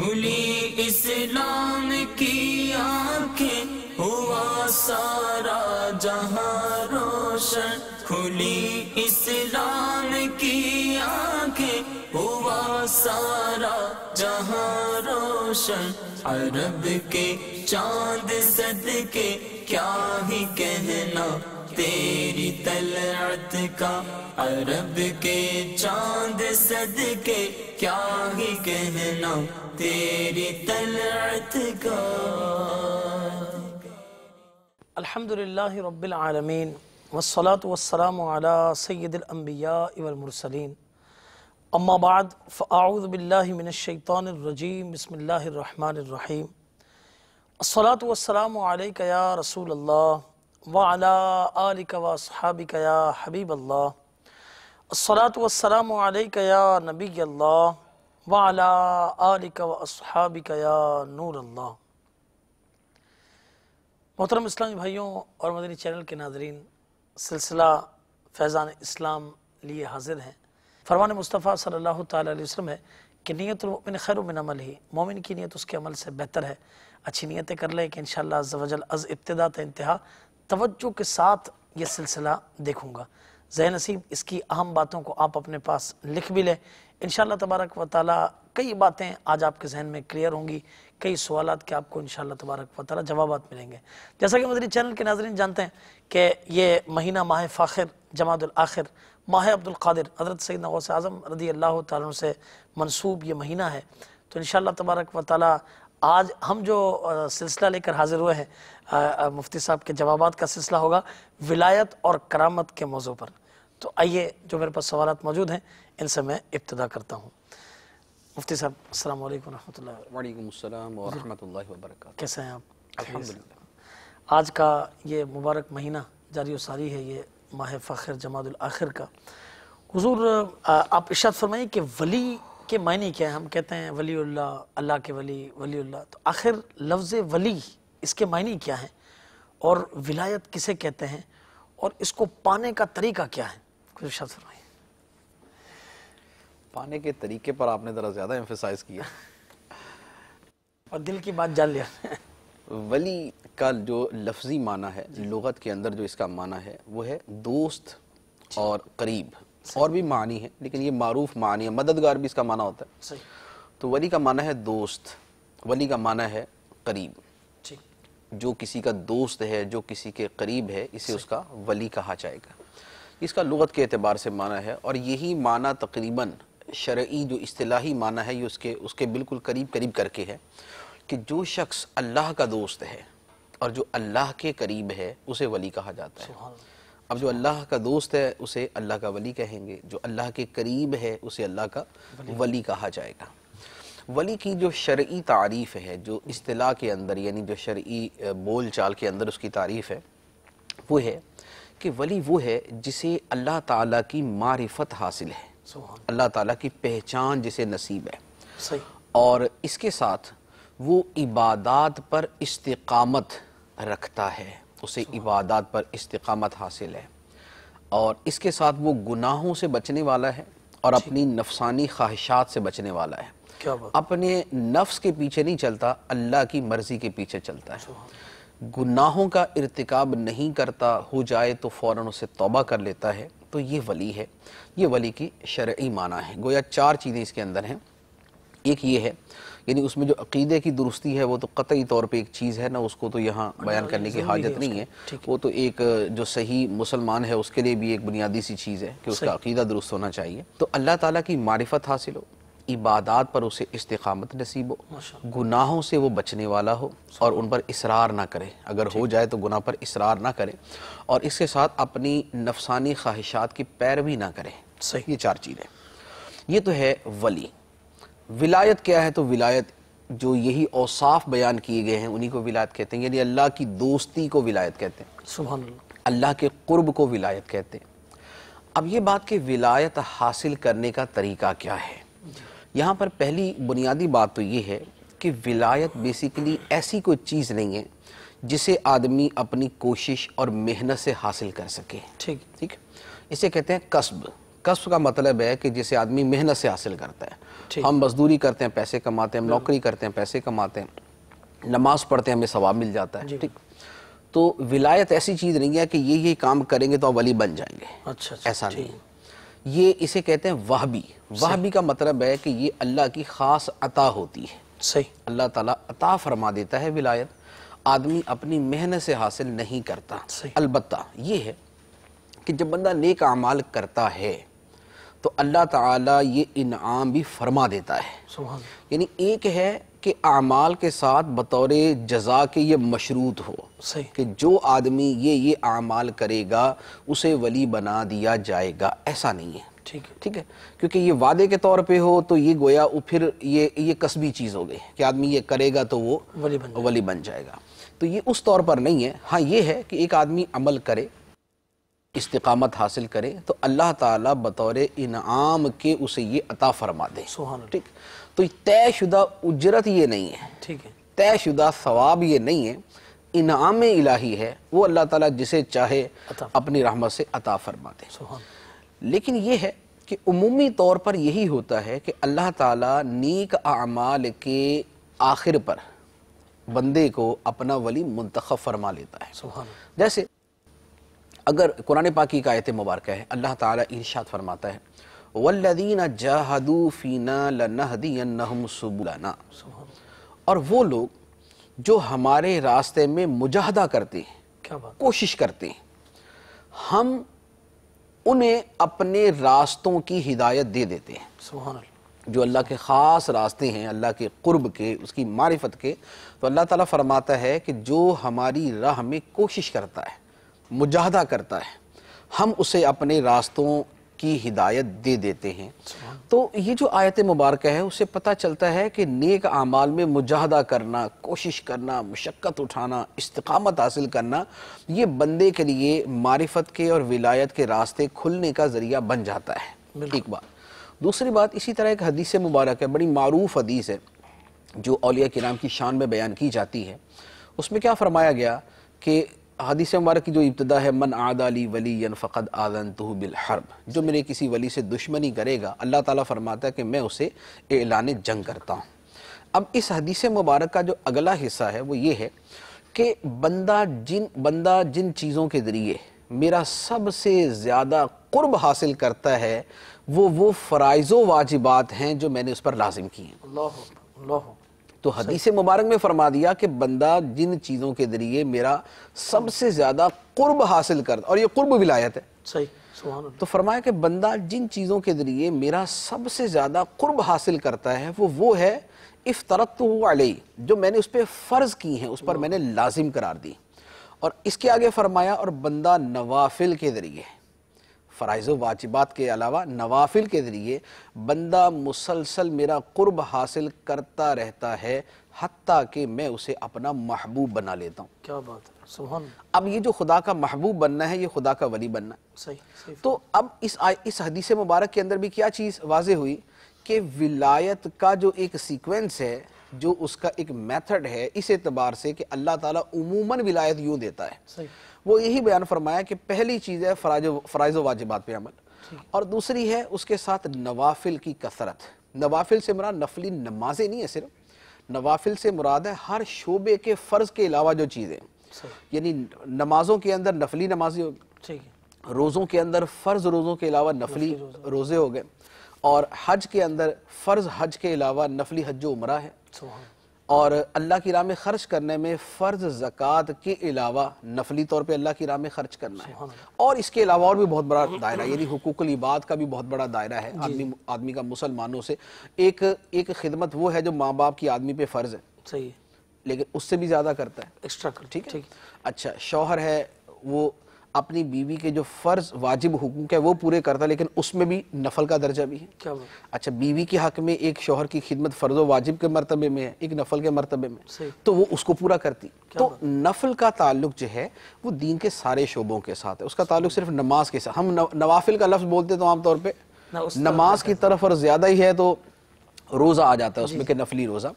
खुली इस्लाम की आंखें हुआ सारा जहां रोशन खुली इस्लाम की आंखें हुआ सारा जहां रोशन अरब के चांद सद के क्या ही कहना तेरी तलत का अरब के चांद सद के क्या ही कहना तेरी तलत का अल्हम्दुलिल्लाह रब्बिल आलमीन वस्सलातु वस्सलामु अला सय्यिदिल अंबिया वल मुरसलीन अम्मा बाद फआऊज़ु बिल्लाहि मिनश शैतानिर रजीम बिस्मिल्लाहिर रहमानिर रहीम अस्सलातु वस्सलामु अलैका या रसूलल्लाह वाला आलिकवासहाबिकया हबीब अल्लात वसलाम या नबी अल्लाह वाला आलिकवासहाबिकया नूर अल्लाह मोहतरम इस्लामी भाइयों और मदनी चैनल के नाजरीन सिलसिला फैज़ान इस्लाम लिए हाजिर हैं फरमान मुस्तफ़ा सल्ला तसम है कि नीयतमिन खैर अमल ही मोमिन की नीयत उसके अमल से बेहतर है अच्छी नीयतें कर लें कि इन शजल अज़ इब्तदा इंतहा तवज्जो के साथ ये सिलसिला देखूँगा जहन नसीब इसकी अहम बातों को आप अपने पास लिख भी लें इन तबारक व ताली कई बातें आज आपके जहन में क्लियर होंगी कई सवाल के आपको इन तबारक व ताली जवाब मिलेंगे जैसा कि मदरी चैनल के नाजरन जानते हैं कि ये महीना माह फ़ाखिर आखिर माह अब्दुल कादिर हज़रत सैद गौस आज़म रदी अल्लाह तुम से मनसूब ये महीना है तो इन तबारक व ताली आज हम जो सिलसिला लेकर हाजिर हुए हैं मुफ्ती साहब के जवाब का सिलसिला होगा विलायत और करामत के मौजू पर तो आइए जो मेरे पास सवाल मौजूद हैं इनसे मैं इब्तदा करता हूँ मुफ्ती साहब असल वरक कैसे हैं आप आज का ये मुबारक महीना जारी सारी है ये माह फखिर जमातुल आखिर का हजूर आप इशात फरमाइए कि वली के मायने क्या है हम कहते हैं वली अल्लाह के वली वली तो आखिर लफ्ज़ वली इसके मायने क्या है और विलायत किसे कहते हैं और इसको पाने का तरीका क्या है कुछ शब्द फरमाइए पाने के तरीके पर आपने ज़रा ज़्यादा एम्फिसाइज किया और दिल की बात जान लिया वली का जो लफ्ज़ी माना है लगत के अंदर जो इसका माना है वो है दोस्त और करीब और भी मानी है लेकिन ये मारूफ मानी है मददगार भी इसका माना होता है तो वली का माना है दोस्त वली का माना है करीब जो किसी का दोस्त है जो किसी के करीब है इसे उसका वली कहा जाएगा इसका लगत के अतबार से माना है और यही माना तकरीबन शर्य जो असलाही माना है ये उसके उसके बिल्कुल करीब करीब करके है कि जो शख्स अल्लाह का दोस्त है और जो अल्लाह के करीब है उसे वली कहा जाता है अब जो अल्लाह का दोस्त है उसे अल्लाह का वली कहेंगे जो अल्लाह के करीब है उसे अल्लाह का वली कहा जाएगा वली की जो शर्ई तारीफ़ है जो अतलाह के अंदर यानी जो शर्ई बोल चाल के अंदर उसकी तारीफ़ है वो है कि वली वो है जिसे अल्लाह ताला की मारिफत हासिल है अल्लाह ताला की पहचान जिसे नसीब है सही। और इसके साथ वो इबादत पर इस्तकामत रखता है उसे इबादत पर इस्तकामत हासिल है और इसके साथ वो गुनाहों से बचने वाला है और अपनी नफसानी ख्वाहिशात से बचने वाला है अपने नफ्स के पीछे नहीं चलता अल्लाह की मर्जी के पीछे चलता है गुनाहों का इरतकब नहीं करता हो जाए तो फ़ौर उसे तोबा कर लेता है तो ये वली है ये वली की शर्य माना है गोया चार चीज़ें इसके अंदर हैं एक ये है यानी उसमें जो अकीदे की दुरुस्ती है वो तो कतई तौर पर एक चीज़ है ना उसको तो यहाँ हाँ, बयान करने की हाजत नहीं है वो तो एक जो सही मुसलमान है उसके लिए भी एक बुनियादी सी चीज़ है कि उसका अकीदा दुरुस्त होना चाहिए तो अल्लाह ताला की मारिफत हासिल हो इबादात पर उसे इस्तकामत नसीब हो गुनाहों से वो बचने वाला हो और उन पर इसरार ना करे अगर हो जाए तो गुनाह पर इसरार ना करे और इसके साथ अपनी नफसानी ख्वाहिशात की पैरवी ना करे सही ये चार चीज़ें ये तो है वली विलायत क्या है तो विलायत जो यही औसाफ बयान किए गए हैं उन्हीं को विलायत कहते हैं यानी अल्लाह की दोस्ती को विलायत कहते हैं सुबह अल्लाह के कुर्ब को विलायत कहते हैं अब ये बात कि विलायत हासिल करने का तरीका क्या है यहाँ पर पहली बुनियादी बात तो ये है कि विलायत बेसिकली ऐसी कोई चीज़ नहीं है जिसे आदमी अपनी कोशिश और मेहनत से हासिल कर सके ठीक ठीक इसे कहते हैं कस्ब कस्ब का मतलब है कि जिसे आदमी मेहनत से हासिल करता है हम मजदूरी करते हैं पैसे कमाते हैं हम नौकरी करते हैं पैसे कमाते हैं नमाज पढ़ते हैं हमें सवाब मिल जाता है ठीक तो विलायत ऐसी चीज़ नहीं है कि ये ये काम करेंगे तो वली बन जाएंगे अच्छा, अच्छा ऐसा नहीं ये इसे कहते हैं वाहबी भी का मतलब है कि ये अल्लाह की खास अता होती है सही अल्लाह ताला अता फरमा देता है विलायत आदमी अपनी मेहनत से हासिल नहीं करता अलबत्ता ये है कि जब बंदा नेक अमाल करता है तो अल्लाह ताला ये इनाम भी फरमा देता है यानी एक है कि अमाल के साथ बतौर जजा के ये मशरूत हो सही कि जो आदमी ये ये अमाल करेगा उसे वली बना दिया जाएगा ऐसा नहीं है ठीक है ठीक है क्योंकि ये वादे के तौर पे हो तो ये गोया वो फिर ये ये कस्बी चीज़ हो गई कि आदमी ये करेगा तो वो वली बन वली बन जाएगा तो ये उस तौर पर नहीं है हाँ ये है कि एक आदमी अमल करे इस्तकामत हासिल करे तो अल्लाह ताला बतौर इनाम के उसे ये अता फरमा दे ठीक तो तयशुदा उजरत ये नहीं है ठीक है तयशुदा सवाब ये नहीं है इनाम इलाही है वो अल्लाह ताला जिसे चाहे अपनी रहमत से अता फरमा दे लेकिन ये है कि उमूमी तौर पर यही होता है कि अल्लाह ताला नेक आमाल के आखिर पर बंदे को अपना वली मुंतखब फरमा लेता है जैसे अगर कुरान पाकी का आयत मुबारक है अल्लाह ताला इरशाद फरमाता है वल्लदीना फीना लनहदीन्नहुम और वो लोग जो हमारे रास्ते में मुजाहदा करते हैं क्या बात कोशिश करते हैं हम उन्हें अपने रास्तों की हिदायत दे देते हैं सुबह जो अल्लाह के ख़ास रास्ते हैं अल्लाह के कुर्ब के उसकी मारिफत के तो अल्लाह ताला फरमाता है कि जो हमारी राह में कोशिश करता है मुजाहदा करता है हम उसे अपने रास्तों की हिदायत दे देते हैं तो ये जो आयत मुबारक है उसे पता चलता है कि नेक आमाल में मुजाहदा करना कोशिश करना मशक्क़त उठाना इस्तकामत हासिल करना ये बंदे के लिए मारिफत के और विलायत के रास्ते खुलने का ज़रिया बन जाता है एक बात दूसरी बात इसी तरह एक हदीस मुबारक है बड़ी मरूफ हदीस है जो अलिया के की शान में बयान की जाती है उसमें क्या फरमाया गया कि हदीस मुबारक की जो इब्तदा है मन आदाली वली फ़क़द आदन तो बिलहरब जो मेरे किसी वली से दुश्मनी करेगा अल्लाह ताला फरमाता है कि मैं उसे एलान जंग करता हूँ अब इस हदीस मुबारक का जो अगला हिस्सा है वो ये है कि बंदा जिन बंदा जिन चीज़ों के ज़रिए मेरा सबसे ज़्यादा कुर्ब हासिल करता है वो वो फ़राइजो वाजिबात हैं जो मैंने उस पर लाजिम किए हैं तो हदीस मुबारक में फरमा दिया कि बंदा जिन चीज़ों के ज़रिए मेरा सबसे ज़्यादा कुर्ब हासिल कर और ये कुर्ब विलायत है सही तो फरमाया कि बंदा जिन चीज़ों के ज़रिए मेरा सबसे ज़्यादा कुर्ब हासिल करता है वो वो है इफ़तरत अलई जो मैंने उस पर फ़र्ज़ की हैं उस पर मैंने लाजिम करार दी और इसके आगे फरमाया और बंदा नवाफिल के ज़रिए फ़राइज वाजिबात के अलावा नवाफिल के ज़रिए बंदा मुसलसल मेरा क़ुरब हासिल करता रहता है हती कि मैं उसे अपना महबूब बना लेता हूँ क्या बात है सुभान अब ये जो खुदा का महबूब बनना है ये खुदा का वली बनना है सही, सही तो अब इस आ, इस हदीस मुबारक के अंदर भी क्या चीज़ वाज हुई कि विलायत का जो एक सीक्वेंस है जो उसका एक मेथड है इस एतबार से कि अल्लाह ताला उमूमन विलायत यूँ देता है सही वो यही बयान फरमाया कि पहली चीज़ है फ़राज फ़राइज़ वाजिबात पे अमल और दूसरी है उसके साथ नवाफिल की कसरत नवाफिल से मुराद नफली नमाजें नहीं है सिर्फ नवाफिल से मुराद है हर शोबे के फ़र्ज के अलावा जो चीज़ें यानी नमाजों के अंदर नफली नमाजें रोज़ों के अंदर फ़र्ज रोज़ों के अलावा नफली रोज़े हो गए और हज के अंदर फ़र्ज हज के अलावा नफली हज उमरा है और अल्लाह की राह में खर्च करने में फ़र्ज ज़क़़त के अलावा नफली तौर पे अल्लाह की राह में खर्च करना है और इसके अलावा और भी बहुत बड़ा दायरा यानी हुकूक इबाद का भी बहुत बड़ा दायरा है आदमी आदमी का मुसलमानों से एक एक खिदमत वो है जो माँ बाप की आदमी पे फ़र्ज है सही लेकिन उससे भी ज़्यादा करता है एक्स्ट्रा ठीक है अच्छा शौहर है वो अपनी बीवी के जो फ़र्ज वाजिब हुकूक है वो पूरे करता है लेकिन उसमें भी नफल का दर्जा भी है क्या अच्छा बीवी के हक में एक शोहर की खिदमत फ़र्ज वाजिब के मरतबे में है एक नफल के मरतबे में तो वो उसको पूरा करती तो नफल का ताल्लुक जो है वो दीन के सारे शोबों के साथ है उसका ताल्लुक सिर्फ नमाज के साथ हम नवाफिल का लफ्ज़ बोलते तो आमतौर पर नमाज की तरफ और ज़्यादा ही है तो रोज़ा आ जाता है उसमें के नफली रोज़ा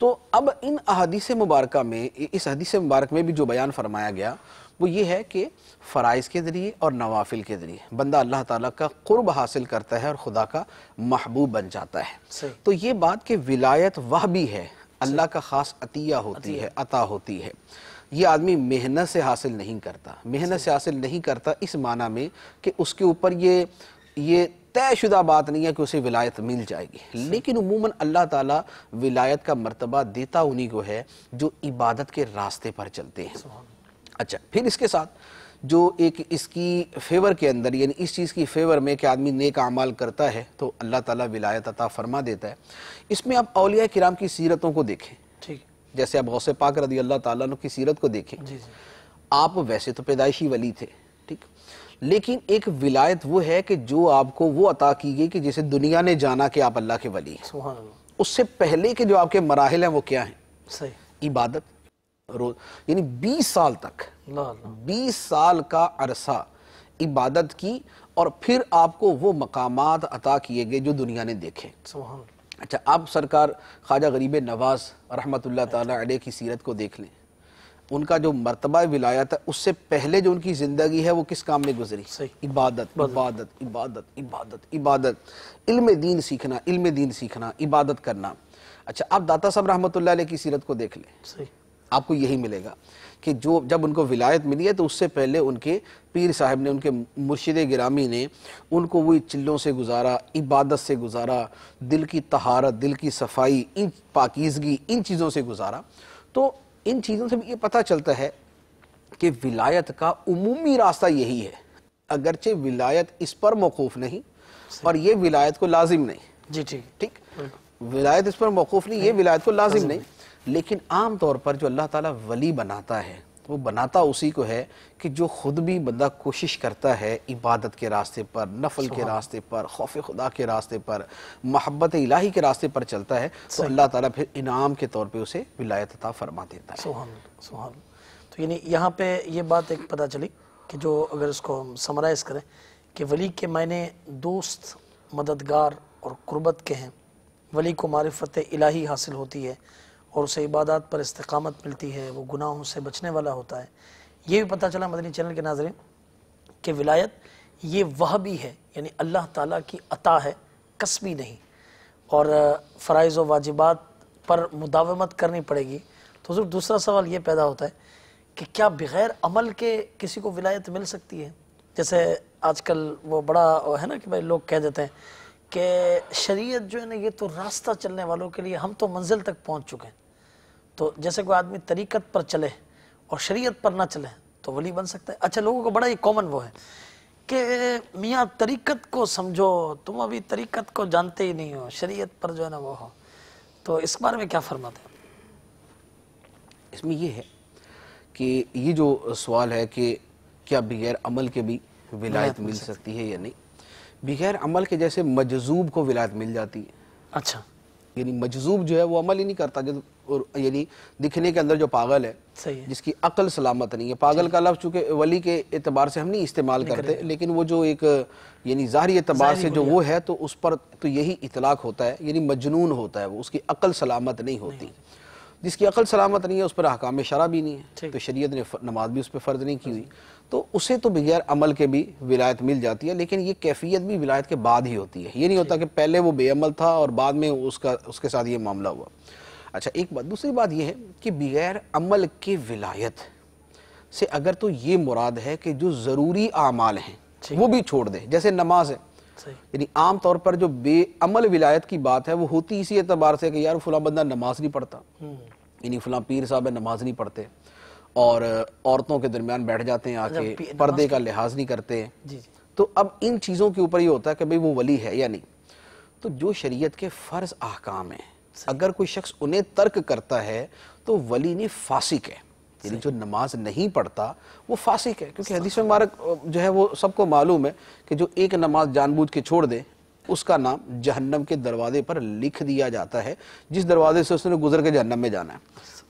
तो अब इन अहदीस मुबारक में इस हदीस मुबारक में भी जो बयान फरमाया गया वो ये है कि फ़राइज़ के ज़रिए और नवाफिल के ज़रिए बंदा अल्लाह ताला का क़ुर्ब हासिल करता है और ख़ुदा का महबूब बन जाता है तो ये बात कि विलायत वह भी है अल्लाह का ख़ास अतिया होती है अता होती है ये आदमी मेहनत से हासिल नहीं करता मेहनत से हासिल नहीं करता इस माना में कि उसके ऊपर ये ये तयशुदा बात नहीं है कि उसे विलायत मिल जाएगी लेकिन उमूमन अल्लाह ताला विलायत का मर्तबा देता उन्हीं को है जो इबादत के रास्ते पर चलते हैं अच्छा फिर इसके साथ जो एक इसकी फेवर के अंदर यानी इस चीज़ की फेवर में कि आदमी नेक अमाल करता है तो अल्लाह ताला विलायत अता फरमा देता है इसमें आप अलिया किराम की सीरतों को देखें ठीक जैसे आप गौसे पाक रदी अल्लाह तुम की सीरत को देखें जी जी। आप वैसे तो पैदाइशी वली थे ठीक लेकिन एक विलायत वो है कि जो आपको वो अता की गई कि जिसे दुनिया ने जाना कि आप अल्लाह के वली हैं उससे पहले के जो आपके मराहल हैं वो क्या हैं सही इबादत रोज यानी बीस साल तक बीस साल का अरसा इबादत की और फिर आपको वो मकाम अता किए गए जो दुनिया ने देखे अच्छा आप सरकार ख्वाजा गरीब नवाज रहमत ताली की सीरत को देख लें उनका जो मरतबा विलायत है उससे पहले जो उनकी ज़िंदगी है वो किस काम में गुजरी इबादत इबादत इबादत इबादत इबादत इल्म दीन सीखना इल्म दीन सीखना इबादत करना अच्छा आप दाता साहब रहमत की सीरत को देख लें आपको यही मिलेगा कि जो जब उनको विलायत मिली है तो उससे पहले उनके पीर साहब ने उनके मुर्शिद गिरामी ने उनको वही चिल्लों से गुजारा इबादत से गुजारा दिल की तहारत दिल की सफाई इन पाकिजगी इन चीज़ों से गुजारा तो इन चीज़ों से भी ये पता चलता है कि विलायत का अमूमी रास्ता यही है अगरचे विलायत इस पर मौकूफ़ नहीं और ये विलायत को लाजिम नहीं जी ठीक ठीक विलायत इस पर मौकूफ़ नहीं ये विलायत को लाजिम नहीं लेकिन आम तौर पर जो अल्लाह ताला वली बनाता है वो बनाता उसी को है कि जो ख़ुद भी बंदा कोशिश करता है इबादत के रास्ते पर नफल के रास्ते पर खौफ खुदा के रास्ते पर महब्बत इलाही के रास्ते पर चलता है तो अल्लाह ताला फिर इनाम के तौर पे उसे विलायत अता फरमा देता है सुहान सुहान तो यानी यहाँ पे ये बात एक पता चली कि जो अगर इसको हम समराइज़ करें कि वली के मायने दोस्त मददगार और कुर्बत के हैं वली को मारफत इलाही हासिल होती है और उसे इबादत पर इस्तकामत मिलती है वो गुनाहों से बचने वाला होता है ये भी पता चला मदनी चैनल के नाजरें कि विलायत ये वह भी है यानी अल्लाह ताला की अता है कसबी नहीं और फ़रज़ व वाजिबात पर मुदावमत करनी पड़ेगी तो सिर्फ दूसरा सवाल ये पैदा होता है कि क्या बग़ैर अमल के किसी को विलायत मिल सकती है जैसे आजकल वो बड़ा है ना कि भाई लोग कह देते हैं कि शरीयत जो है ना ये तो रास्ता चलने वालों के लिए हम तो मंजिल तक पहुंच चुके हैं तो जैसे कोई आदमी तरीकत पर चले और शरीयत पर ना चले तो वली बन सकता है अच्छा लोगों को बड़ा ही कॉमन वो है कि मियाँ तरीकत को समझो तुम अभी तरीकत को जानते ही नहीं हो शरीयत पर जो है ना वो हो तो इस बारे में क्या फरमाते हैं इसमें ये है कि ये जो सवाल है कि क्या बगैर अमल के भी विलायत मिल सकती है या नहीं बगैर अमल के जैसे मजजूब को विलायत मिल जाती है अच्छा यानी मजजूब जो है वो अमल ही नहीं करता जब और यानी दिखने के अंदर जो पागल है सही है। जिसकी अकल सलामत नहीं है पागल का लफ चूंकि वली के एतबार से हम नहीं इस्तेमाल करते लेकिन वो जो एक यानी ज़ाहरी एतबार से जो वो है तो उस पर तो यही इतलाक होता है यानी मजनून होता है वो उसकी अकल सलामत नहीं होती जिसकी अकल सलामत नहीं है उस पर हकाम शरा भी नहीं है तो शरीय ने नमाज भी उस पर फ़र्ज नहीं की हुई तो उसे तो बगैर अमल के भी विलायत मिल जाती है लेकिन ये कैफियत भी विलायत के बाद ही होती है ये नहीं होता कि पहले वो बेअमल था और बाद में उसका उसके साथ ये मामला हुआ अच्छा एक बात दूसरी बात यह है कि बगैर अमल के विलायत से अगर तो ये मुराद है कि जो ज़रूरी आमाल हैं वो भी छोड़ दें जैसे नमाज है यानी आम तौर पर जो बेअमल विलायत की बात है वो होती इसी एतबार से कि यार फला बंदा नमाज नहीं पढ़ता हम्म। यानी फला पीर साहब नमाज नहीं पढ़ते और औरतों के दरमियान बैठ जाते हैं आके पर्दे का लिहाज नहीं करते तो अब इन चीज़ों के ऊपर ये होता है कि भाई वो वली है या नहीं तो जो शरीयत के फ़र्ज अहकाम हैं अगर कोई शख्स उन्हें तर्क करता है तो वली ने फासिक है यानी जो नमाज नहीं पढ़ता वो फासिक है क्योंकि हदीस मुबारक जो है वो सबको मालूम है कि जो एक नमाज जानबूझ के छोड़ दे उसका नाम जहन्नम के दरवाजे पर लिख दिया जाता है जिस दरवाजे से उसने गुजर के जहन्नम में जाना है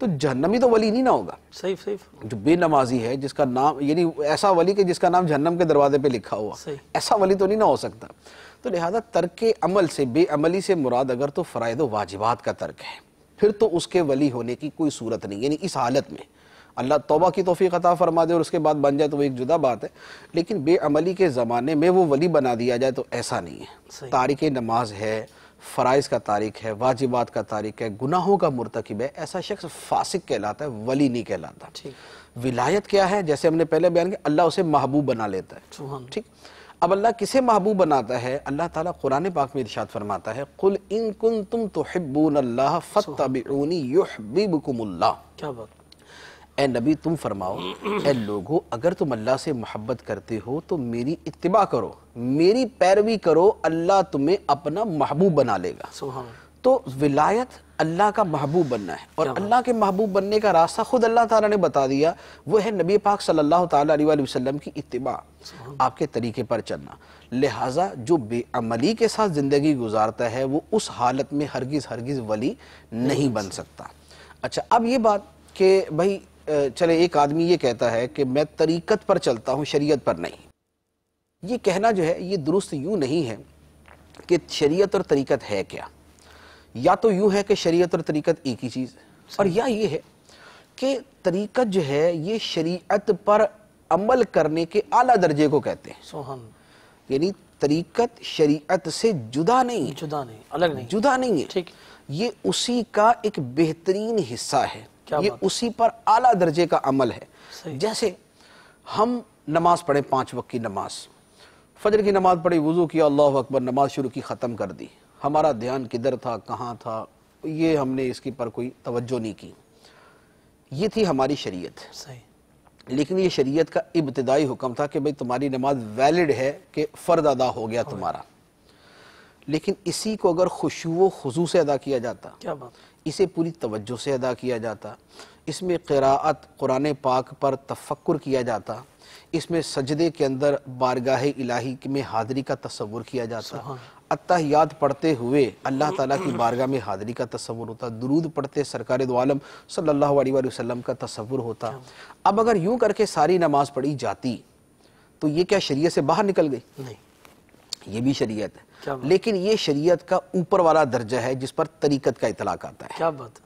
तो ही तो वली नहीं ना होगा सही सही जो बेनमाजी है जिसका नाम यानी ऐसा वली के जिसका नाम जहन्नम के दरवाजे पे लिखा हुआ ऐसा वली तो नहीं ना हो सकता तो लिहाजा तर्क अमल से बेअमली से मुराद अगर तो फ़राइद वाजिबात का तर्क है फिर तो उसके वली होने की कोई सूरत नहीं यानी इस हालत में अल्लाह तोबा की तोफ़ी अता फरमा दे और उसके बाद बन जाए तो वो एक जुदा बात है लेकिन बेअमली के ज़माने में वो वली बना दिया जाए तो ऐसा नहीं है तारिक नमाज है फ़राइज़ का तारीख है वाजिबात का तारीख है गुनाहों का मुरतकब है ऐसा शख्स फासिक कहलाता है वली नहीं कहलाता विलायत क्या है जैसे हमने पहले बयान किया अल्लाह उसे महबूब बना लेता है ठीक अब अल्लाह किसे महबूब बनाता है अल्लाह ताला कुरान पाक में इरशाद फरमाता है कुल इन कुन तुम तो हिब्बून अल्लाह फ़तबूनी युहबिबकुमुल्लाह क्या बात ए नबी तुम फरमाओ ए लोगो अगर तुम अल्लाह से मोहब्बत करते हो तो मेरी इत्तबा करो मेरी पैरवी करो अल्लाह तुम्हें अपना महबूब बना लेगा तो विलायत अल्लाह का महबूब बनना है और अल्लाह के महबूब बनने का रास्ता खुद अल्लाह ताला ने बता दिया वो है नबी पाक सल्लल्लाहु अलैहि वसल्लम की इत्तिबा आपके तरीके पर चलना लिहाजा जो बेअमली के साथ ज़िंदगी गुजारता है वो उस हालत में हरगिज़ हरगिज़ वली नहीं बन सकता अच्छा अब ये बात कि भाई चले एक आदमी ये कहता है कि मैं तरीक़त पर चलता हूँ शरीयत पर नहीं ये कहना जो है ये दुरुस्त यूँ नहीं है कि शरीयत और तरीक़त है क्या या तो यूं है कि शरीयत और तरीक़त एक ही चीज़ है और या ये है कि तरीक़त जो है ये शरीयत पर अमल करने के आला दर्जे को कहते हैं सोहन यानी तरीक़त शरीयत से जुदा नहीं जुदा नहीं अलग नहीं जुदा नहीं है ठीक ये उसी का एक बेहतरीन हिस्सा है ये उसी पर आला दर्जे का अमल है जैसे हम नमाज पढ़े पांच वक्त की नमाज फजर की नमाज पढ़ी वज़ू किया अल्लाह अकबर नमाज शुरू की ख़त्म कर दी हमारा ध्यान किधर था कहाँ था ये हमने इसकी पर कोई तवज्जो नहीं की ये थी हमारी शरीयत सही लेकिन ये शरीयत का इब्तदाई हुक्म था कि भाई तुम्हारी नमाज वैलिड है कि फ़र्द अदा हो गया तुम्हारा लेकिन इसी को अगर खुशू खजू से अदा किया जाता क्या बात इसे पूरी तवज्जो से अदा किया जाता इसमें क़राअत कुरान पाक पर तफक्र किया जाता इसमें सजदे के अंदर बारगाह इलाही में हाज़री का तस्वुर किया जाता अत्यात पढ़ते हुए अल्लाह ताला की बारगाह में हादरी का तस्वुर होता दरूद पढ़ते सरकार दोआलम सल्लल्लाहु अलैहि वसल्लम का तस्वुर होता अच्छा। अब अगर यूं करके सारी नमाज पढ़ी जाती तो ये क्या शरीय से बाहर निकल गई नहीं ये भी शरीयत है लेकिन ये शरीयत का ऊपर वाला दर्जा है जिस पर तरीकत का इतलाक आता है क्या बात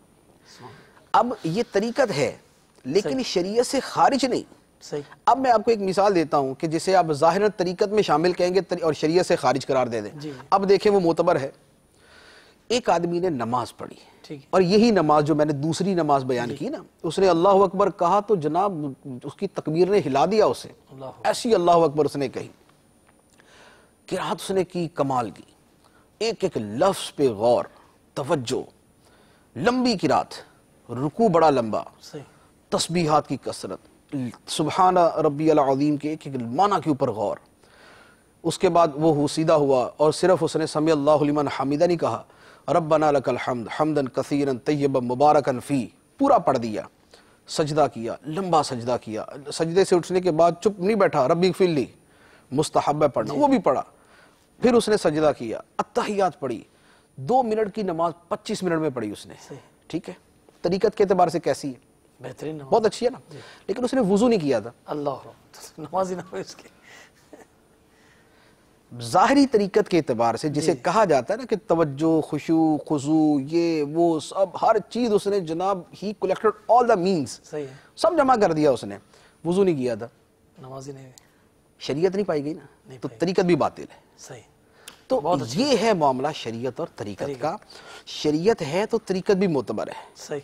अब ये तरीकत है लेकिन शरीयत से खारिज नहीं अब मैं आपको एक मिसाल देता हूँ कि जिसे आप ज़ाहिर तरीकत में शामिल कहेंगे और शरीय से खारिज करार दे दें अब देखें वो मोतबर है एक आदमी ने नमाज पढ़ी और यही नमाज जो मैंने दूसरी नमाज बयान की ना उसने अल्लाह अकबर कहा तो जनाब उसकी तकबीर ने हिला दिया उसे ऐसी अल्लाह अकबर उसने कही किरात उसने की कमाल की एक एक लफ्ज पे गौर तवज्जो लंबी किरात रुकू बड़ा लंबा तस्बीहात की कसरत सुबहाना रबी अलाम के एक एक माना के ऊपर गौर उसके बाद वो हुसीदा हुआ और सिर्फ उसने समय अल्लाहमन हामिदा ने कहा रबना हमद हमदन कसीरन तय्यब मुबारकन फ़ी पूरा पढ़ दिया सजदा किया लंबा सजदा किया सजदे से उठने के बाद चुप नहीं बैठा रबी फिल्ली मुस्तहब पढ़ना वो भी पढ़ा फिर उसने सजदा किया अतहियात पढ़ी दो मिनट की नमाज पच्चीस मिनट में पढ़ी उसने ठीक है तरीकत के अतबार से कैसी है बेहतरीन बहुत अच्छी है ना लेकिन उसने वजू नहीं किया था अल्लाह तो नमाज ही ना हो इसकी ज़ाहरी तरीक़त के अतबार से जिसे कहा जाता है ना कि तवज्जो खुशु खुजू ये वो सब हर चीज़ उसने जनाब ही कलेक्टेड ऑल द मीन्स सब जमा कर दिया उसने वजू नहीं किया था नमाज ही नहीं शरीयत नहीं पाई गई ना नहीं तो तरीक़त भी बातिल है सही तो ये है मामला शरीयत और तरीकत का शरीयत है तो तरीकत भी मोतबर है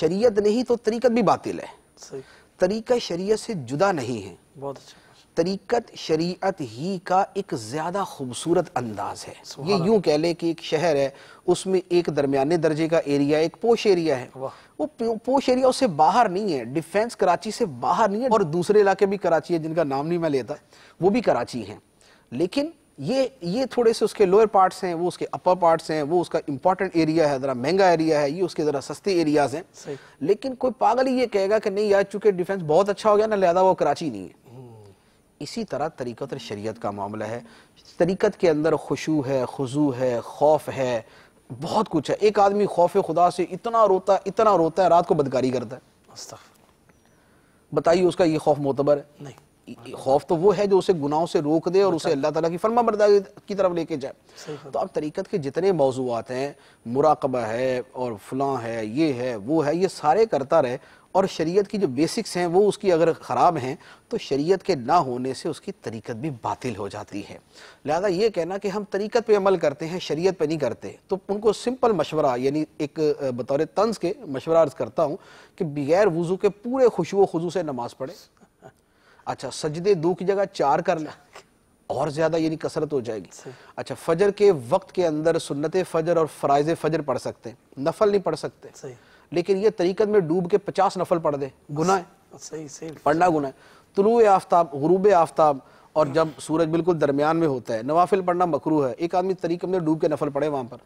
शरीयत नहीं तो तरीकत भी बातिल है तरीका शरीयत से जुदा नहीं है बहुत अच्छा तरीकत शरीयत ही का एक ज़्यादा खूबसूरत अंदाज है ये यूं कह ले कि एक शहर है उसमें एक दरमियाने दर्जे का एरिया एक पोश एरिया है वो पोश एरिया उससे बाहर नहीं है डिफेंस कराची से बाहर नहीं है और दूसरे इलाके भी कराची है जिनका नाम नहीं मैं लेता वो भी कराची है लेकिन ये ये थोड़े से उसके लोअर पार्ट्स हैं वो उसके अपर पार्ट्स हैं वो उसका इंपॉर्टेंट एरिया है ज़रा महंगा एरिया है ये उसके ज़रा सस्ते एरियाज हैं लेकिन कोई पागल ही ये कहेगा कि नहीं यार चूंकि डिफेंस बहुत अच्छा हो गया ना लिहाजा वो कराची नहीं है हम्म। इसी तरह तरीक़त और शरीयत का मामला है तरीक़त के अंदर खुशू है खुजू है खौफ है बहुत कुछ है एक आदमी खौफ खुदा से इतना रोता इतना रोता है रात को बदकारी करता है बताइए उसका ये खौफ मोतबर है नहीं खौफ तो वो है जो उसे गुनाहों से रोक दे और उसे मतलब अल्लाह ताला की फरमा बरदारी की तरफ लेके जाए तो अब तरीक़त के जितने मौजूद हैं मुराकबा है और फलां है ये है वो है ये सारे करता रहे और शरीयत की जो बेसिक्स हैं वो उसकी अगर ख़राब हैं तो शरीयत के ना होने से उसकी तरीक़त भी बातिल हो जाती है लिहाजा ये कहना कि हम तरीक़त पे अमल करते हैं शरीयत पे नहीं करते तो उनको सिंपल मशवरा यानी एक बतौर तंज के मशवरा अर्ज़ करता हूँ कि बगैर वज़ू के पूरे खुशबू खुजू से नमाज़ पढ़े अच्छा सजदे दो की जगह चार कर लें और ज्यादा यानी कसरत हो जाएगी अच्छा फजर के वक्त के अंदर सुन्नत फजर और फराइज फजर पढ़ सकते हैं नफल नहीं पढ़ सकते लेकिन ये तरीकत में डूब के पचास नफल पढ़ दे गुना है सही सही पढ़ना गुना है तुलु आफ्ताब गुरूब आफ्ताब और जब सूरज बिल्कुल दरमियान में होता है नवाफिल पढ़ना मकरू है एक आदमी तरीके में डूब के नफल पड़े वहां पर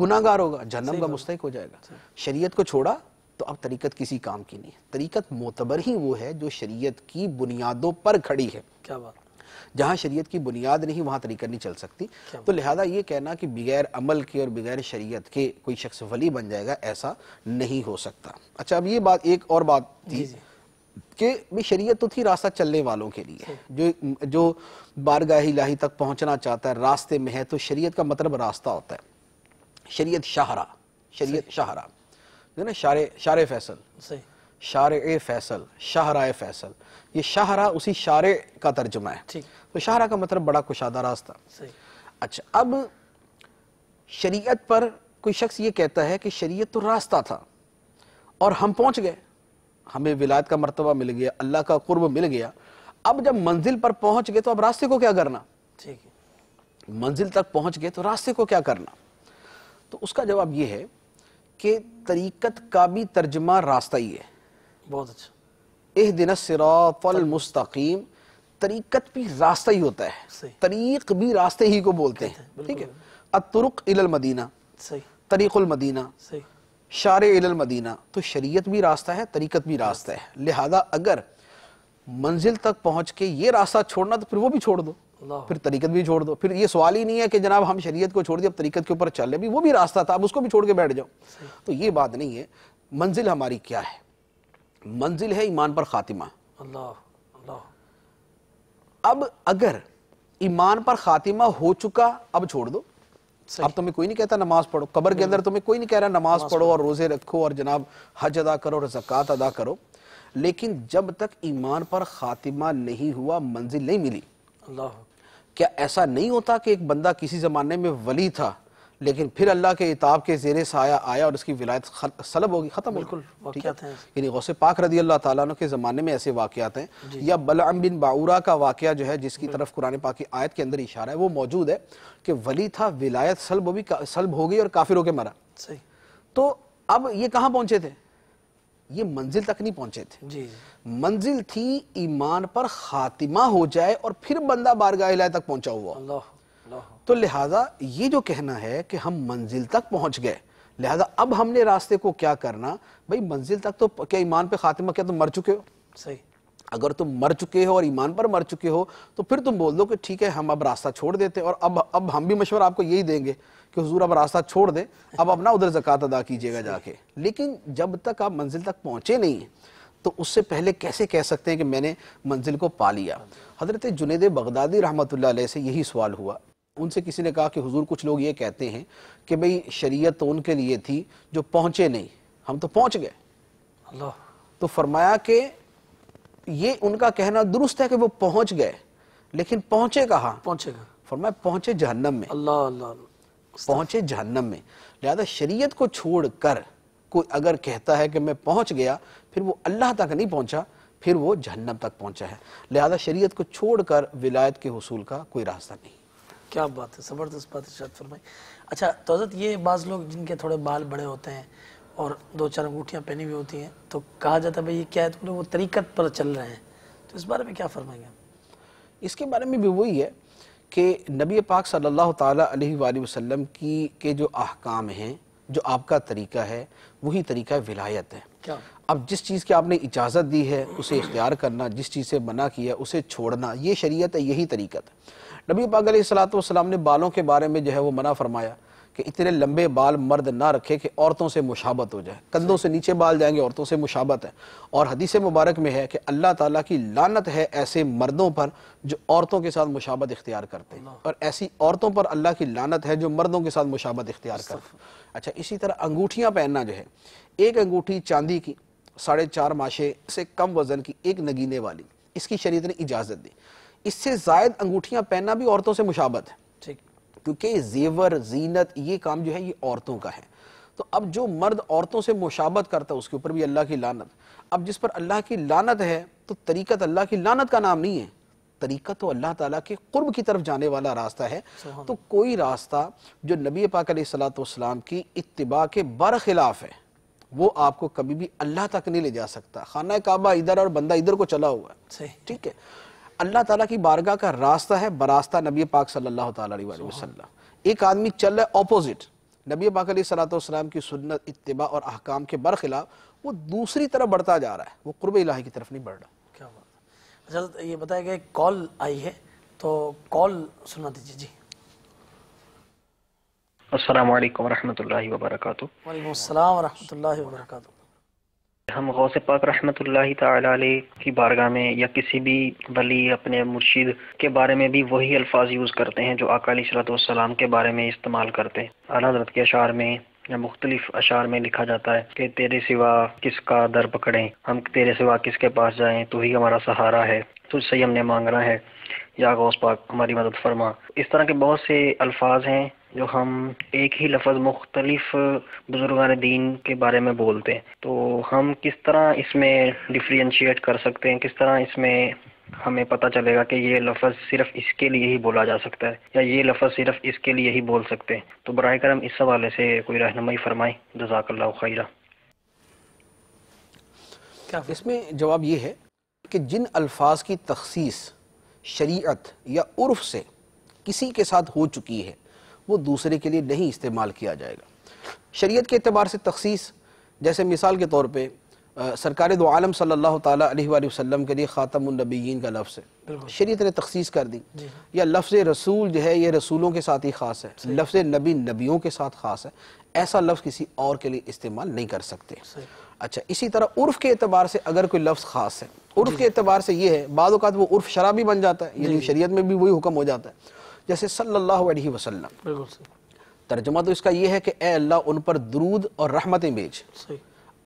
गुनागार होगा जन्म का मुस्तक हो जाएगा शरीयत को छोड़ा तो अब तरीकत किसी काम की नहीं है तरीकत मोतबर ही वो है जो शरीयत की बुनियादों पर खड़ी है क्या बात जहाँ शरीयत की बुनियाद नहीं वहाँ तरीकत नहीं चल सकती तो लिहाजा ये कहना कि बगैर अमल के और बगैर शरीयत के कोई शख्स वली बन जाएगा ऐसा नहीं हो सकता अच्छा अब ये बात एक और बात थी कि भी शरीयत तो थी रास्ता चलने वालों के लिए हम्म। जो जो बारगाह इलाही तक पहुंचना चाहता है रास्ते में है तो शरीयत का मतलब रास्ता होता है शरीयत शाहरा शरीयत शाहरा ना शार शार फैसल शार ए फैसल शाहरा फैसल ये शाहरा उसी शार का तर्जुमा है तो शाहरा का मतलब बड़ा कुशादा रास्ता अच्छा अब शरीयत पर कोई शख्स ये कहता है कि शरीयत तो रास्ता था और हम पहुंच गए हमें विलायत का मरतबा मिल गया अल्लाह का कुर्ब मिल गया अब जब मंजिल पर पहुंच गए तो अब रास्ते को क्या करना ठीक है मंजिल तक पहुंच गए तो रास्ते को क्या करना तो उसका जवाब यह है कि तरीकत का भी तर्जमा रास्ता ही है बहुत अच्छा एह दिन सिराफल मुस्तकीम तरीकत भी रास्ता ही होता है तरीक भी रास्ते ही को बोलते हैं ठीक है अतरुक इलमदीना मदीना तरीकुल मदीना शार मदीना तो शरीयत भी रास्ता है तरीकत भी रास्ता है लिहाजा अगर मंजिल तक पहुंच के ये रास्ता छोड़ना तो फिर वो भी छोड़ दो फिर तरीकत भी छोड़ दो फिर ये सवाल ही नहीं है कि जनाब हम शरीयत को छोड़ दिए अब तरीकत के ऊपर चल भी वो भी रास्ता था अब उसको भी छोड़ के बैठ जाओ तो ये बात नहीं है मंजिल हमारी क्या है मंजिल है ईमान पर खातिमा अब अगर ईमान पर खातिमा हो चुका अब छोड़ दो अब तुम्हें कोई नहीं कहता नमाज पढ़ो कबर के अंदर तुम्हें कोई नहीं कह रहा नमाज, नमाज पढ़ो और रोजे रखो और जनाब हज अदा करो और जक़ात अदा करो लेकिन जब तक ईमान पर खातिमा नहीं हुआ मंजिल नहीं मिली अल्लाह क्या ऐसा नहीं होता कि एक बंदा किसी ज़माने में वली था लेकिन फिर अल्लाह के इताब के जेर साया आया और उसकी विलायत सलब होगी ख़त्म बिल्कुल यानी गौसे पाक रदी अल्लाह ताला के ज़माने में ऐसे वाक़ात हैं या बलअम बिन बाउरा का वाक़ जो है जिसकी तरफ कुरान पाक की आयत के अंदर इशारा है वो मौजूद है कि वली था विलायत सलब होगी सलब हो गई और काफिर होकर मरा सही तो अब ये कहाँ पहुँचे थे ये मंजिल तक नहीं पहुंचे थे जी। मंजिल थी ईमान पर खातिमा हो जाए और फिर बंदा बारगाह इलाही तक पहुंचा हुआ अल्लाह, तो लिहाजा ये जो कहना है कि हम मंजिल तक पहुंच गए लिहाजा अब हमने रास्ते को क्या करना भाई मंजिल तक तो क्या ईमान पे खातिमा क्या तुम तो मर चुके हो सही अगर तुम मर चुके हो और ईमान पर मर चुके हो तो फिर तुम बोल दो कि ठीक है हम अब रास्ता छोड़ देते और अब अब हम भी मशवरा आपको यही देंगे कि हजूर अब रास्ता छोड़ दें अब अपना उधर जक़ात अदा कीजिएगा जाके लेकिन जब तक आप मंजिल तक पहुँचे नहीं तो उससे पहले कैसे कह सकते हैं कि मैंने मंजिल को पा लिया हजरत जुनेद बगदादी रहमत से यही सवाल हुआ उनसे किसी ने कहा कि हुजूर कुछ लोग ये कहते हैं कि भाई शरीयत तो उनके लिए थी जो पहुंचे नहीं हम तो पहुंच गए अल्लाह तो फरमाया कि ये उनका कहना दुरुस्त है कि वो पहुंच गए लेकिन पहुंचे कहा पहुँचेगा फरमाया पहुंचे जहन्नम में अल्लाह अल्लाह पहुंचे जहन्नम में लिहाजा शरीयत को छोड़ कर कोई अगर कहता है कि मैं पहुंच गया फिर वो अल्लाह तक नहीं पहुंचा फिर वो जहन्नम तक पहुंचा है लिहाजा शरीयत को छोड़कर विलायत के हसूल का कोई रास्ता नहीं क्या बात है ज़बरदस्त बात है फरमाई अच्छा तो हजरत ये बाज़ लोग जिनके थोड़े बाल बड़े होते हैं और दो चार अंगूठियाँ पहनी हुई होती हैं तो कहा जाता है भाई ये क्या है तो वो तरीक़त पर चल रहे हैं तो इस बारे में क्या फरमाएंगे इसके बारे में भी वही है कि नबी पाक सल्लल्लाहु अलैहि वसल्लम की के जो अहकाम हैं जो आपका तरीका है वही तरीका विलायत है क्या? अब जिस चीज़ की आपने इजाज़त दी है उसे इख्तियार करना जिस चीज़ से मना किया उसे छोड़ना ये शरीयत है यही तरीक़ा था नबी पाक सलाम ने बालों के बारे में जो है वो मना फरमाया कि इतने लंबे बाल मर्द ना रखे कि औरतों से मुशाबत हो जाए कंधों से नीचे बाल जाएंगे औरतों से मुशाबत है और हदीस मुबारक में है कि अल्लाह ताला की लानत है ऐसे मर्दों पर जो औरतों के साथ मुशाबत इख्तियार करते हैं और ऐसी औरतों पर अल्लाह की लानत है जो मर्दों के साथ मुशाबत इख्तियार कर अच्छा इसी तरह अंगूठियाँ पहनना जो है एक अंगूठी चांदी की साढ़े चार माशे से कम वजन की एक नगीने वाली इसकी शरीत ने इजाज़त दी इससे जायद अंगूठियाँ पहनना भी औरतों से मुशाबत है क्योंकि जेवर जीनत ये काम जो है ये औरतों का है तो अब जो मर्द औरतों से मुशाबत करता है उसके ऊपर भी अल्लाह की लानत अब जिस पर अल्लाह की लानत है तो तरीकत अल्लाह की लानत का नाम नहीं है तरीका तो अल्लाह ताला के कुर्ब की तरफ जाने वाला रास्ता है तो कोई रास्ता जो नबी पाक सलाम की इतबा के बर खिलाफ है वो आपको कभी भी अल्लाह तक नहीं ले जा सकता खाना काबा इधर और बंदा इधर को चला हुआ है ठीक है अल्लाह ताला की बारगाह का रास्ता है बरास्ता नबी पाक सल्लल्लाहु अलैहि वसल्लम एक आदमी चल रहा है अपोजिट नबी पाक सलाम की सुन्नत इतबा और अहकाम के खिलाफ़ वो दूसरी तरफ बढ़ता जा रहा है वो कुरब इलाही की तरफ नहीं बढ़ रहा क्या बात अच्छा तो ये बताया गया कॉल आई है तो कॉल सुना दीजिए जी असल वरहमत वर्क वालेकाम वरहमल हम गौस पाक रहमत ताली की बारगाह में या किसी भी वली अपने मुर्शिद के बारे में भी वही अल्फाज यूज़ करते हैं जो अकाली सलाम के बारे में इस्तेमाल करते हैं अला हजरत के अशार में या मुख्तलिफ अशार में लिखा जाता है कि तेरे सिवा किसका दर पकड़ें हम तेरे सिवा किसके पास जाएं तो ही हमारा सहारा है तुझसे ही हमने मांगना है या गौस पाक हमारी मदद फरमा इस तरह के बहुत से अल्फाज हैं जो हम एक ही लफ्ज़ मुख्तलिफ बुज़ुर्गान दीन के बारे में बोलते हैं तो हम किस तरह इसमें डिफ्रेंशिएट कर सकते हैं किस तरह इसमें हमें पता चलेगा कि ये लफ्ज़ सिर्फ इसके लिए ही बोला जा सकता है या ये लफ्ज़ सिर्फ इसके लिए ही बोल सकते हैं तो बर करम इस हवाले से कोई रहनमई फरमाए जजाकल्ला खैरा क्या इसमें जवाब ये है कि जिन अल्फाज की तखसीस शरीयत या उर्फ से किसी के साथ हो चुकी है वो दूसरे के लिए नहीं इस्तेमाल किया जाएगा शरीयत के अतबार से तखसीस जैसे मिसाल के तौर पर सरकार दो आलम सल्ला वसम के लिए ख़ातमनबीन का लफ्ज़ है शरीत ने तखसीस कर दी हाँ। या लफ्ज़ रसूल जो है ये रसूलों के साथ ही ख़ास है लफ्ज़ नबी नबियों के साथ ख़ास है ऐसा लफ्ज़ किसी और के लिए इस्तेमाल नहीं कर सकते अच्छा इसी तरह उर्फ के अतबार से अगर कोई लफ्ज़ ख़ास है उर्फ के अतबार हाँ। से ये है बाद वो उर्फ शराबी बन जाता है यानी शरीय में भी वही हुक्म हो जाता है जैसे सल्लल्लाहु अलैहि वसल्लम तर्जमा तो इसका यह है कि ए अल्लाह उन पर दरूद और रहमतें भेज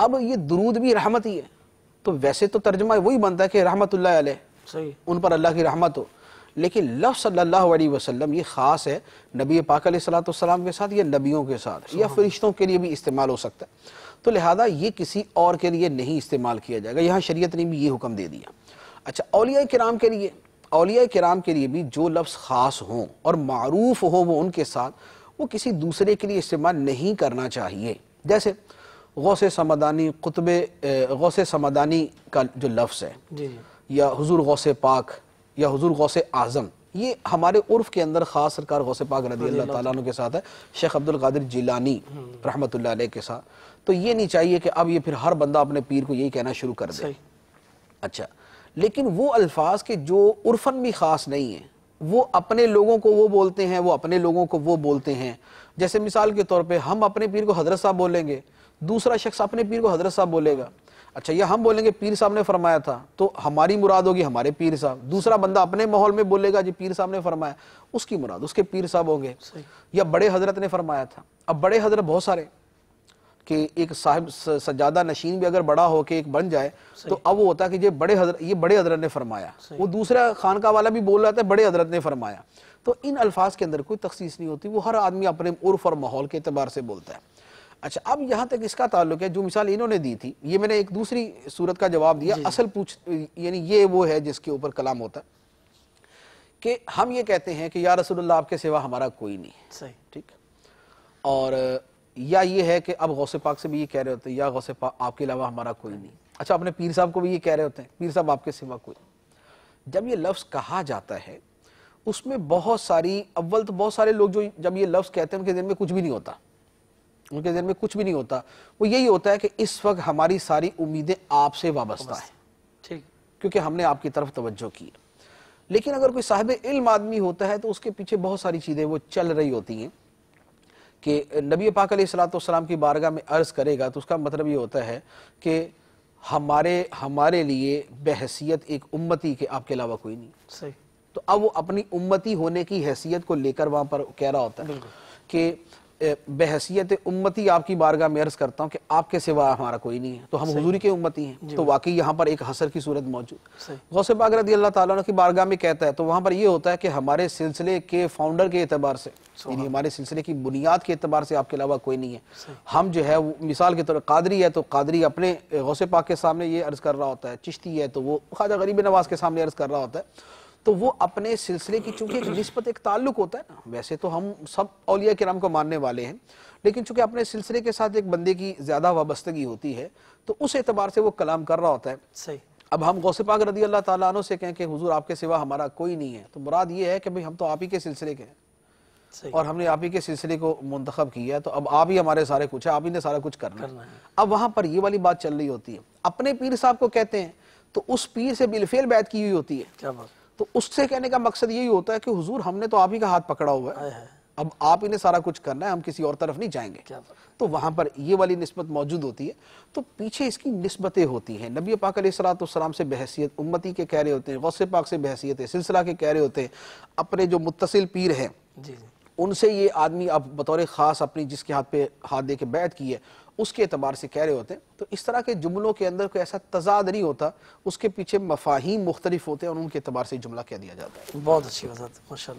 अब ये दरूद भी रहमत ही है तो वैसे तो तर्जमा वही बनता है कि रहमत उन पर अल्लाह की रहमत हो लेकिन लफ सल्लल्लाहु अलैहि वसल्लम ये ख़ास है नबी पाक सलाम के साथ या नबियों के साथ या फरिश्तों के लिए भी इस्तेमाल हो सकता है तो लिहाजा ये किसी और के लिए नहीं इस्तेमाल किया जाएगा यहाँ शरीयत ने भी ये हुक्म दे दिया अच्छा अलिया कराम के लिए अलिया कराम के लिए भी जो लफ्ज़ ख़ास हों और मरूफ हो वो उनके साथ वो किसी दूसरे के लिए इस्तेमाल नहीं करना चाहिए जैसे गौस समदानी कुतब गौस समदानी का जो लफ्ज़ है या हजूर गौस पाक या हजूर गौस आज़म ये हमारे उर्फ के अंदर ख़ास सरकार गौस पाक रदी अल्लाह तु के साथ है शेख अब्दुल कादिर जिलानी हम्म। रहमत के साथ तो ये नहीं चाहिए कि अब ये फिर हर बंदा अपने पीर को यही कहना शुरू कर दे अच्छा लेकिन वो अल्फाज के जो उर्फन भी ख़ास नहीं है वो अपने लोगों को वो बोलते हैं वो अपने लोगों को वो बोलते हैं जैसे मिसाल के तौर पे हम अपने पीर को हजरत साहब बोलेंगे दूसरा शख्स अपने पीर को हजरत साहब बोलेगा अच्छा या हम बोलेंगे पीर साहब ने फरमाया था तो हमारी मुराद होगी हमारे पीर साहब दूसरा बंदा अपने माहौल में बोलेगा जी पीर साहब ने फरमाया उसकी मुराद उसके पीर साहब होंगे या बड़े हजरत ने फरमाया था अब बड़े हजरत बहुत सारे कि एक साहिब सजादा नशीन भी अगर बड़ा हो के एक बन जाए तो अब वो होता है कि ये बड़े हदर, ये बड़े हजरत ने फरमाया वो दूसरा खानका वाला भी बोल रहा था बड़े हजरत ने फरमाया तो इन अल्फाज के अंदर कोई तखसीस नहीं होती वो हर आदमी अपने उर्फ और माहौल के अतबार से बोलता है अच्छा अब यहाँ तक इसका ताल्लुक है जो मिसाल इन्होंने दी थी ये मैंने एक दूसरी सूरत का जवाब दिया असल पूछ यानी ये वो है जिसके ऊपर कलाम होता है कि हम ये कहते हैं कि या रसूलुल्लाह आपके सिवा हमारा कोई नहीं सही ठीक और या ये है कि अब गौसे पाक से भी ये कह रहे होते हैं या गौसे पाक आपके अलावा हमारा कोई नहीं अच्छा अपने पीर साहब को भी ये कह रहे होते हैं पीर साहब आपके सिवा कोई जब ये लफ्ज़ कहा जाता है उसमें बहुत सारी अव्वल तो बहुत सारे लोग जो जब ये लफ्ज़ कहते हैं उनके दिन में कुछ भी नहीं होता उनके दिन में कुछ भी नहीं होता वो यही होता है कि इस वक्त हमारी सारी उम्मीदें आपसे वाबस्ता है ठीक क्योंकि हमने आपकी तरफ तवज्जो की लेकिन अगर कोई साहिब इल्म आदमी होता है तो उसके पीछे बहुत सारी चीज़ें वो चल रही होती हैं कि नबी पाक सलाम की बारगाह में अर्ज़ करेगा तो उसका मतलब ये होता है कि हमारे हमारे लिए बहसीत एक उम्मती के आपके अलावा कोई नहीं सही तो अब वो अपनी उम्मती होने की हैसियत को लेकर वहाँ पर कह रहा होता है कि बहसीत उम्मती आपकी बारगाह में अर्ज करता हूँ कि आपके सिवा हमारा कोई नहीं है तो हम हजूरी के उम्मती हैं तो वाकई यहाँ पर एक हसर की सूरत मौजूद गौसे पाक रदी अल्लाह ताला की बारगाह में कहता है तो वहाँ पर यह होता है कि हमारे सिलसिले के फाउंडर के एतबार से हमारे सिलसिले की बुनियाद के एतबार से आपके अलावा कोई नहीं है हम जो है मिसाल के तौर पर कादरी है तो कादरी अपने गौसे पाक के सामने ये अर्ज कर रहा होता है चिश्ती है तो वो खाजा गरीब नवाज के सामने अर्ज कर रहा होता है तो वो अपने सिलसिले की चूंकि एक नस्बत एक ताल्लुक होता है ना वैसे तो हम सब अलिया के को मानने वाले हैं लेकिन चूंकि अपने सिलसिले के साथ एक बंदे की ज्यादा वाबस्तगी होती है तो उस एतबार से वो कलाम कर रहा होता है सही अब हम गौसे पाक रदी अल्लाह तु से कहें कि हुजूर आपके सिवा हमारा कोई नहीं है तो मुराद ये है कि भाई हम तो आप ही के सिलसिले के हैं और हमने आप ही के सिलसिले को मुंतखब किया है तो अब आप ही हमारे सारे कुछ है आप ही ने सारा कुछ करना, करना है अब वहां पर ये वाली बात चल रही होती है अपने पीर साहब को कहते हैं तो उस पीर से बिलफेल बैत की हुई होती है क्या बात तो उससे कहने का मकसद यही होता है कि हुजूर हमने तो आप ही का हाथ पकड़ा हुआ है अब आप इन्हें सारा कुछ करना है हम किसी और तरफ नहीं जाएंगे तो वहां पर ये वाली नस्बत मौजूद होती है तो पीछे इसकी नस्बतें होती हैं नबी पाक सलाम से बहसीत उम्मती के कह रहे होते हैं गौसे पाक से बहसीत है सिलसिला के कह रहे होते हैं अपने जो मुतसिल पीर हैं उनसे ये आदमी अब बतौर ख़ास अपनी जिसके हाथ पे हाथ दे के बैत की है उसके अतबार से कह रहे होते हैं तो इस तरह के जुमलों के अंदर कोई ऐसा तजाद नहीं होता उसके पीछे मफाही मुख्तलिफ होते हैं और उनके अतबार से जुमला कह दिया जाता है बहुत अच्छी वजहत माशा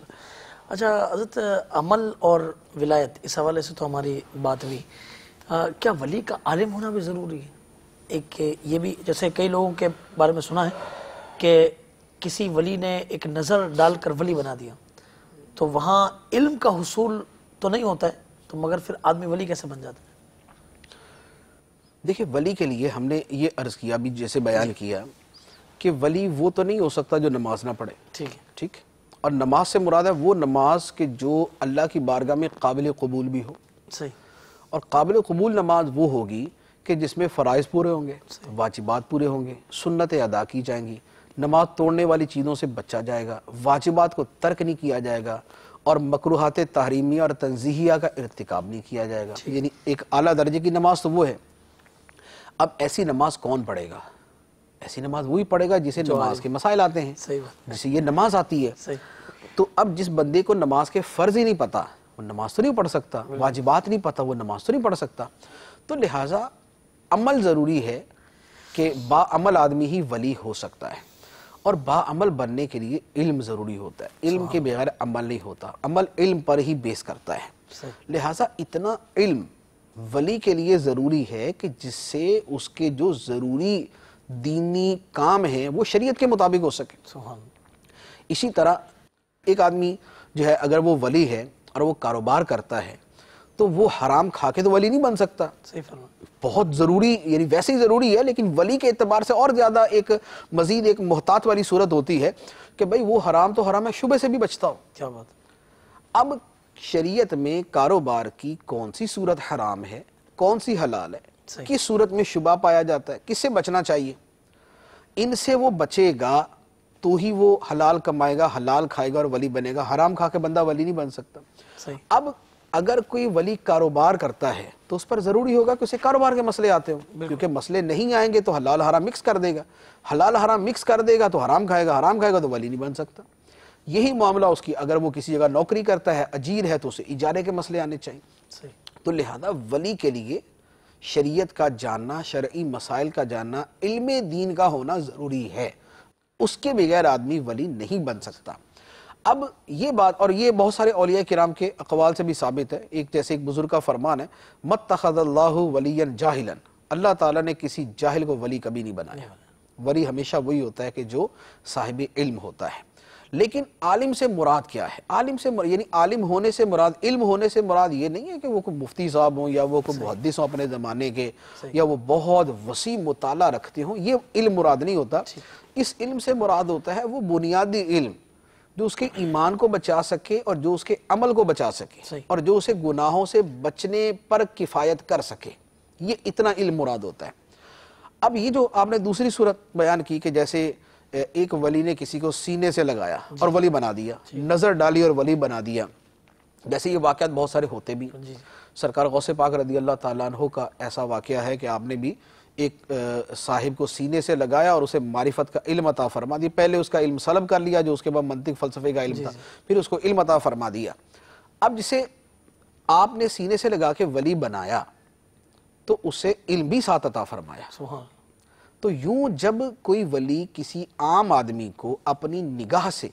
अच्छा हजरत अमल और विलायत इस हवाले से तो हमारी बात हुई क्या वली का आलिम होना भी ज़रूरी है एक ये भी जैसे कई लोगों के बारे में सुना है कि किसी वली ने एक नज़र डालकर वली बना दिया तो वहाँ इल्म का हसूल तो नहीं होता है तो मगर फिर आदमी वली कैसे बन जाता है देखिए वली के लिए हमने ये अर्ज किया अभी जैसे बयान किया कि वली वो तो नहीं हो सकता जो नमाज ना पढ़े ठीक है ठीक और नमाज से मुराद है वो नमाज के जो अल्लाह की बारगाह में काबिल कबूल भी हो सही और काबिल कबूल नमाज वो होगी कि जिसमें फ़राइज़ पूरे होंगे वाजिबात पूरे होंगे सुन्नतें अदा की जाएंगी नमाज तोड़ने वाली चीज़ों से बचा जाएगा वाजिबात को तर्क नहीं किया जाएगा और मकरूहत तहरीमिया और तनजीहिया का इरतकब नहीं किया जाएगा यानी एक आला दर्जे की नमाज तो वो है अब ऐसी नमाज कौन पढ़ेगा ऐसी नमाज वही पढ़ेगा जिसे नमाज के मसाइल आते हैं जिसे ये नमाज आती है तो अब जिस बंदे को नमाज के फ़र्ज़ ही नहीं पता वो नमाज तो नहीं पढ़ सकता वाजिबात नहीं पता वो नमाज तो नहीं पढ़ सकता तो लिहाजा अमल ज़रूरी है कि बामल आदमी ही वली हो सकता है और बामल बनने के लिए इल्म ज़रूरी होता है इल्म के बगैर अमल नहीं होता अमल इल्म पर ही बेस करता है लिहाजा इतना इल्म वली के लिए ज़रूरी है कि जिससे उसके जो ज़रूरी दीनी काम हैं वो शरीयत के मुताबिक हो सके इसी तरह एक आदमी जो है अगर वो वली है और वो कारोबार करता है तो वो हराम खा के तो वली नहीं बन सकता बहुत ज़रूरी यानी वैसे ही ज़रूरी है लेकिन वली के अतबार से और ज़्यादा एक मज़ीद एक मोहतात वाली सूरत होती है कि भाई वो हराम तो हराम है शुबे से भी बचता हो क्या बात अब शरीयत में कारोबार की कौन सी सूरत हराम है कौन सी हलाल है किस सूरत में शुबा पाया जाता है किससे बचना चाहिए इनसे वो बचेगा तो ही वो हलाल कमाएगा हलाल खाएगा और वली बनेगा हराम खा के बंदा वली नहीं बन सकता अब अगर कोई वली कारोबार करता है तो उस पर ज़रूरी होगा कि उसे कारोबार के मसले आते हो क्योंकि मसले नहीं आएंगे तो हलाल हराम मिक्स कर देगा हलाल हराम मिक्स कर देगा तो हराम खाएगा हराम खाएगा तो वली नहीं बन सकता यही मामला उसकी अगर वो किसी जगह नौकरी करता है अजीर है तो उसे इजारे के मसले आने चाहिए तो लिहाजा वली के लिए शरीयत का जानना शर्य मसाइल का जानना इल्म दीन का होना ज़रूरी है उसके बगैर आदमी वली नहीं बन सकता अब ये बात और ये बहुत सारे अलिया कराम के अकवाल से भी साबित है एक जैसे तो एक बुज़ुर्ग का फरमान है मत तखदल्ला वली जाहिलन अल्लाह ताला ने किसी जाहिल को वली कभी नहीं बनाया वली हमेशा वही होता है कि जो साहिब इल्म होता है लेकिन आलिम से मुराद क्या है आलिम से यानी आलिम होने से मुराद इल्म होने से मुराद ये नहीं है कि वो कोई मुफ्ती साहब हों या वो कोई मुहदस हों अपने ज़माने के या वो बहुत वसी मुताला रखते हों ये इल्म मुराद नहीं होता इस इल्म से मुराद होता है वो बुनियादी इल्म जो उसके ईमान को बचा सके और जो उसके अमल को बचा सके और जो उसे गुनाहों से बचने पर किफ़ायत कर सके ये इतना इल्म मुराद होता है अब ये जो आपने दूसरी सूरत बयान की कि जैसे एक वली ने किसी को सीने से लगाया और वली बना दिया नज़र डाली और वली बना दिया जैसे ये वाक़ बहुत सारे होते भी सरकार गौस पाक रदी अल्लाह तह का ऐसा वाक़ है कि आपने भी एक साहिब को सीने से लगाया और उसे मारिफत का इल्म अता फरमा दिया पहले उसका इल्म सलब कर लिया जो उसके बाद मंतिक फ़लसफ़े का इल्म था फिर उसको इल्म अता फरमा दिया अब जिसे आपने सीने से लगा के वली बनाया तो उसे इल्म भी साथ अता फरमाया तो यूं जब कोई वली किसी आम आदमी को अपनी निगाह से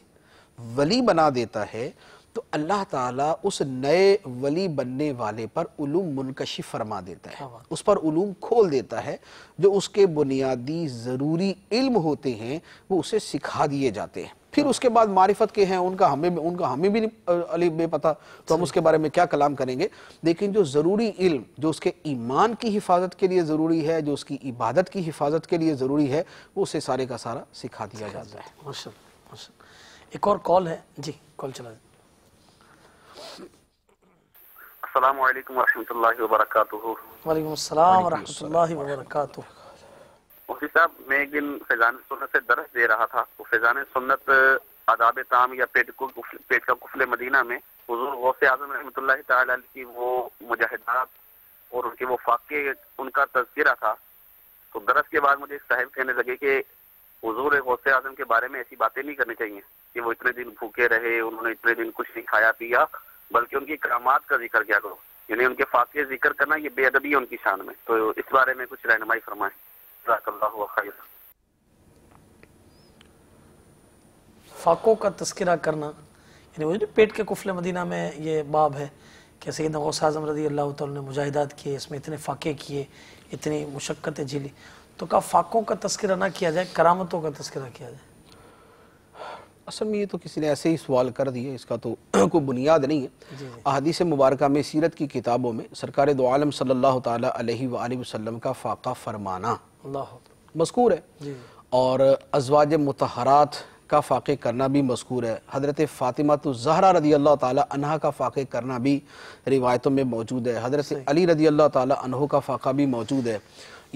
वली बना देता है तो अल्लाह ताला उस नए वली बनने वाले पर उलूम मुनकशी फरमा देता है उस पर उलूम खोल देता है जो उसके बुनियादी ज़रूरी इल्म होते हैं वो उसे सिखा दिए जाते हैं फिर उसके बाद मारिफत के हैं उनका हमें उनका हमें भी अली बेपता तो हम उसके बारे में क्या कलाम करेंगे लेकिन जो ज़रूरी इल्म जो उसके ईमान की हिफाजत के लिए ज़रूरी है जो उसकी इबादत की हिफाजत के लिए ज़रूरी है वो उसे सारे का सारा सिखा दिया जाता है एक और कॉल है जी कॉल चला वरहमतुल्लाहि वालेकुम अल्लाम वरहमल वर्क मुफ्ती साहब मैं एक दिन फैजान सुन्नत से दरस दे रहा था तो फैजान सुन्नत आदाब ताम या पेट को पेट का कुफले मदीना में हजूर गौसे आजम रहमत की वो मुजाहिदात और उनके वो फाके उनका तस्करा था तो दरस के बाद मुझे साहिब कहने लगे कि हजूर गौसे आजम के बारे में ऐसी बातें नहीं करनी चाहिए कि वो इतने दिन भूखे रहे उन्होंने इतने दिन कुछ नहीं खाया पिया बल्कि उनकी करामात का जिक्र क्या करो यानी उनके फाके जिक्र करना ये बेअदबी है उनकी शान में तो इस बारे में कुछ रहनमाई फरमाएं फाकों का तस्करा करना यानी वो पेट के कुफले मदीना में ये बाब है कि सैद गौस रजी अल्लाह ने मुजाहिदात किए इसमें इतने फ़ाके किए इतनी मुशक्क़तें झीली तो क्या फ़ाकों का तस्करा ना किया जाए करामतों का तस्करा किया जाए असल में ये तो किसी ने ऐसे ही सवाल कर दिया इसका तो कोई बुनियाद नहीं है अहदीस मुबारक में सीरत की किताबों में सरकार दो आलम सल्ला अलैहि का फ़ाका फरमाना मस्कूर है और अजवाज मतहरात का फ़ाक़े करना भी मस्कूर है हज़रत फ़ातिमा तो जहरा रदी अल्लाह तहा का फ़ाक़े करना भी रिवायतों में मौजूद है हज़रत अली रदी अल्लाह तह का फ़ाक़ा भी मौजूद है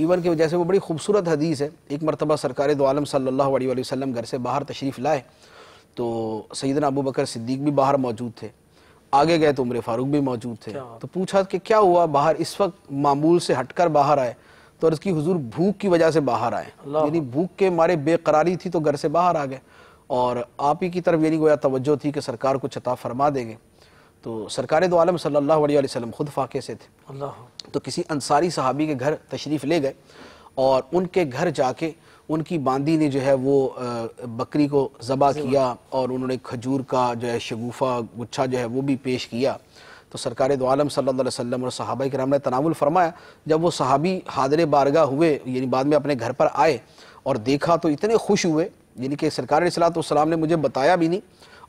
इवन वजह से वो बड़ी खूबसूरत हदीस है एक मरतबा सरकार दो आलम घर से बाहर तशरीफ़ लाए तो सैदना अबू बकर सिद्दीक भी बाहर मौजूद थे आगे गए तो उम्र फारूक भी मौजूद थे तो पूछा कि क्या हुआ बाहर इस वक्त मामूल से हटकर बाहर आए तो अर्ज की हुजूर भूख की वजह से बाहर आए यानी भूख के मारे बेकरारी थी तो घर से बाहर आ गए और आप ही की तरफ यानी गोया तवज्जो थी कि सरकार को छता फरमा देंगे तो सरकार दो आलम सल्लल्लाहु खुद फाके से थे तो किसी अंसारी साहबी के घर तशरीफ़ ले गए और उनके घर जाके उनकी बांदी ने जो है वो बकरी को ज़बा किया और उन्होंने खजूर का जो है शगुफ़ा गुच्छा जो है वो भी पेश किया तो सरकार दो आलम सल्ला वसम और सहाबा कराम ने तनावल फरमाया जब वो सहाबी हादर बारगा हुए यानी बाद में अपने घर पर आए और देखा तो इतने खुश हुए यानी कि सरकार सलातम ने मुझे बताया भी नहीं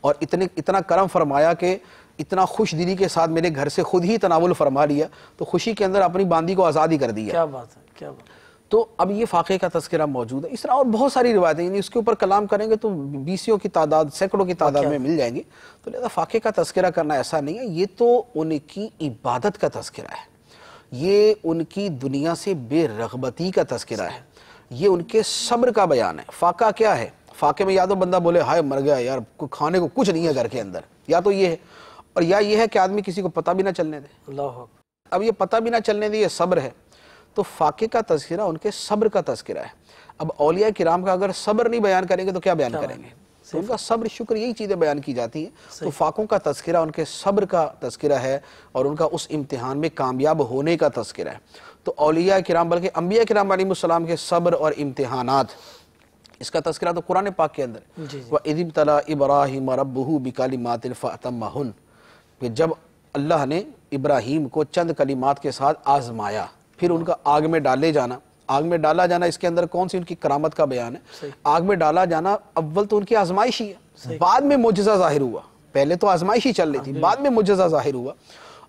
और इतने इतना करम फरमाया कि इतना खुश दिली के साथ मेरे घर से खुद ही तनावल फरमा लिया तो खुशी के अंदर अपनी बांदी को आज़ादी कर दिया क्या बात है क्या बात तो अब ये फ़ाक़े का तस्करा मौजूद है इस तरह और बहुत सारी रिवायतें यानी उसके ऊपर कलाम करेंगे तो बीसियों की तादाद सैकड़ों की तादाद में मिल जाएंगी तो लिहाजा फ़ाक़े का तस्करा करना ऐसा नहीं है ये तो उनकी इबादत का तस्करा है ये उनकी दुनिया से बेरगबती का तस्करा है ये उनके सब्र का बयान है फ़ाका क्या है फ़ाके में या तो बंदा बोले हाय मर गया यार खाने को कुछ नहीं है घर के अंदर या तो ये है और या ये है कि आदमी किसी को पता भी ना चलने दे अब ये पता भी ना चलने दे ये सब्र है तो फाके का तस्करा उनके सब्र का तस्करा है अब अलिया किराम का अगर सब्र नहीं बयान करेंगे तो क्या बयान करेंगे तो उनका सब्र शुक्र यही चीज़ें बयान की जाती हैं तो फाकों का तस्करा उनके सब्र का तस्करा है और उनका उस इम्तिहान में कामयाब होने का तस्करा है तो अलिया किराम बल्कि अम्बिया किराम आलीसम के सब्र और इम्तहानात इसका तस्करा तो कुरान पाक के अंदर वह इदिम तला इब्राहिम रबू बिकाली मातिल जब अल्लाह ने इब्राहिम को चंद कलीमात के साथ आजमाया फिर उनका आग में डाले जाना आग में डाला जाना इसके अंदर कौन सी उनकी करामत का बयान है आग में डाला जाना अव्वल तो उनकी आजमाइश ही है बाद में मुजजा जाहिर हुआ पहले तो आजमाइश ही चल रही थी हाँ, बाद में मुजजा जाहिर हुआ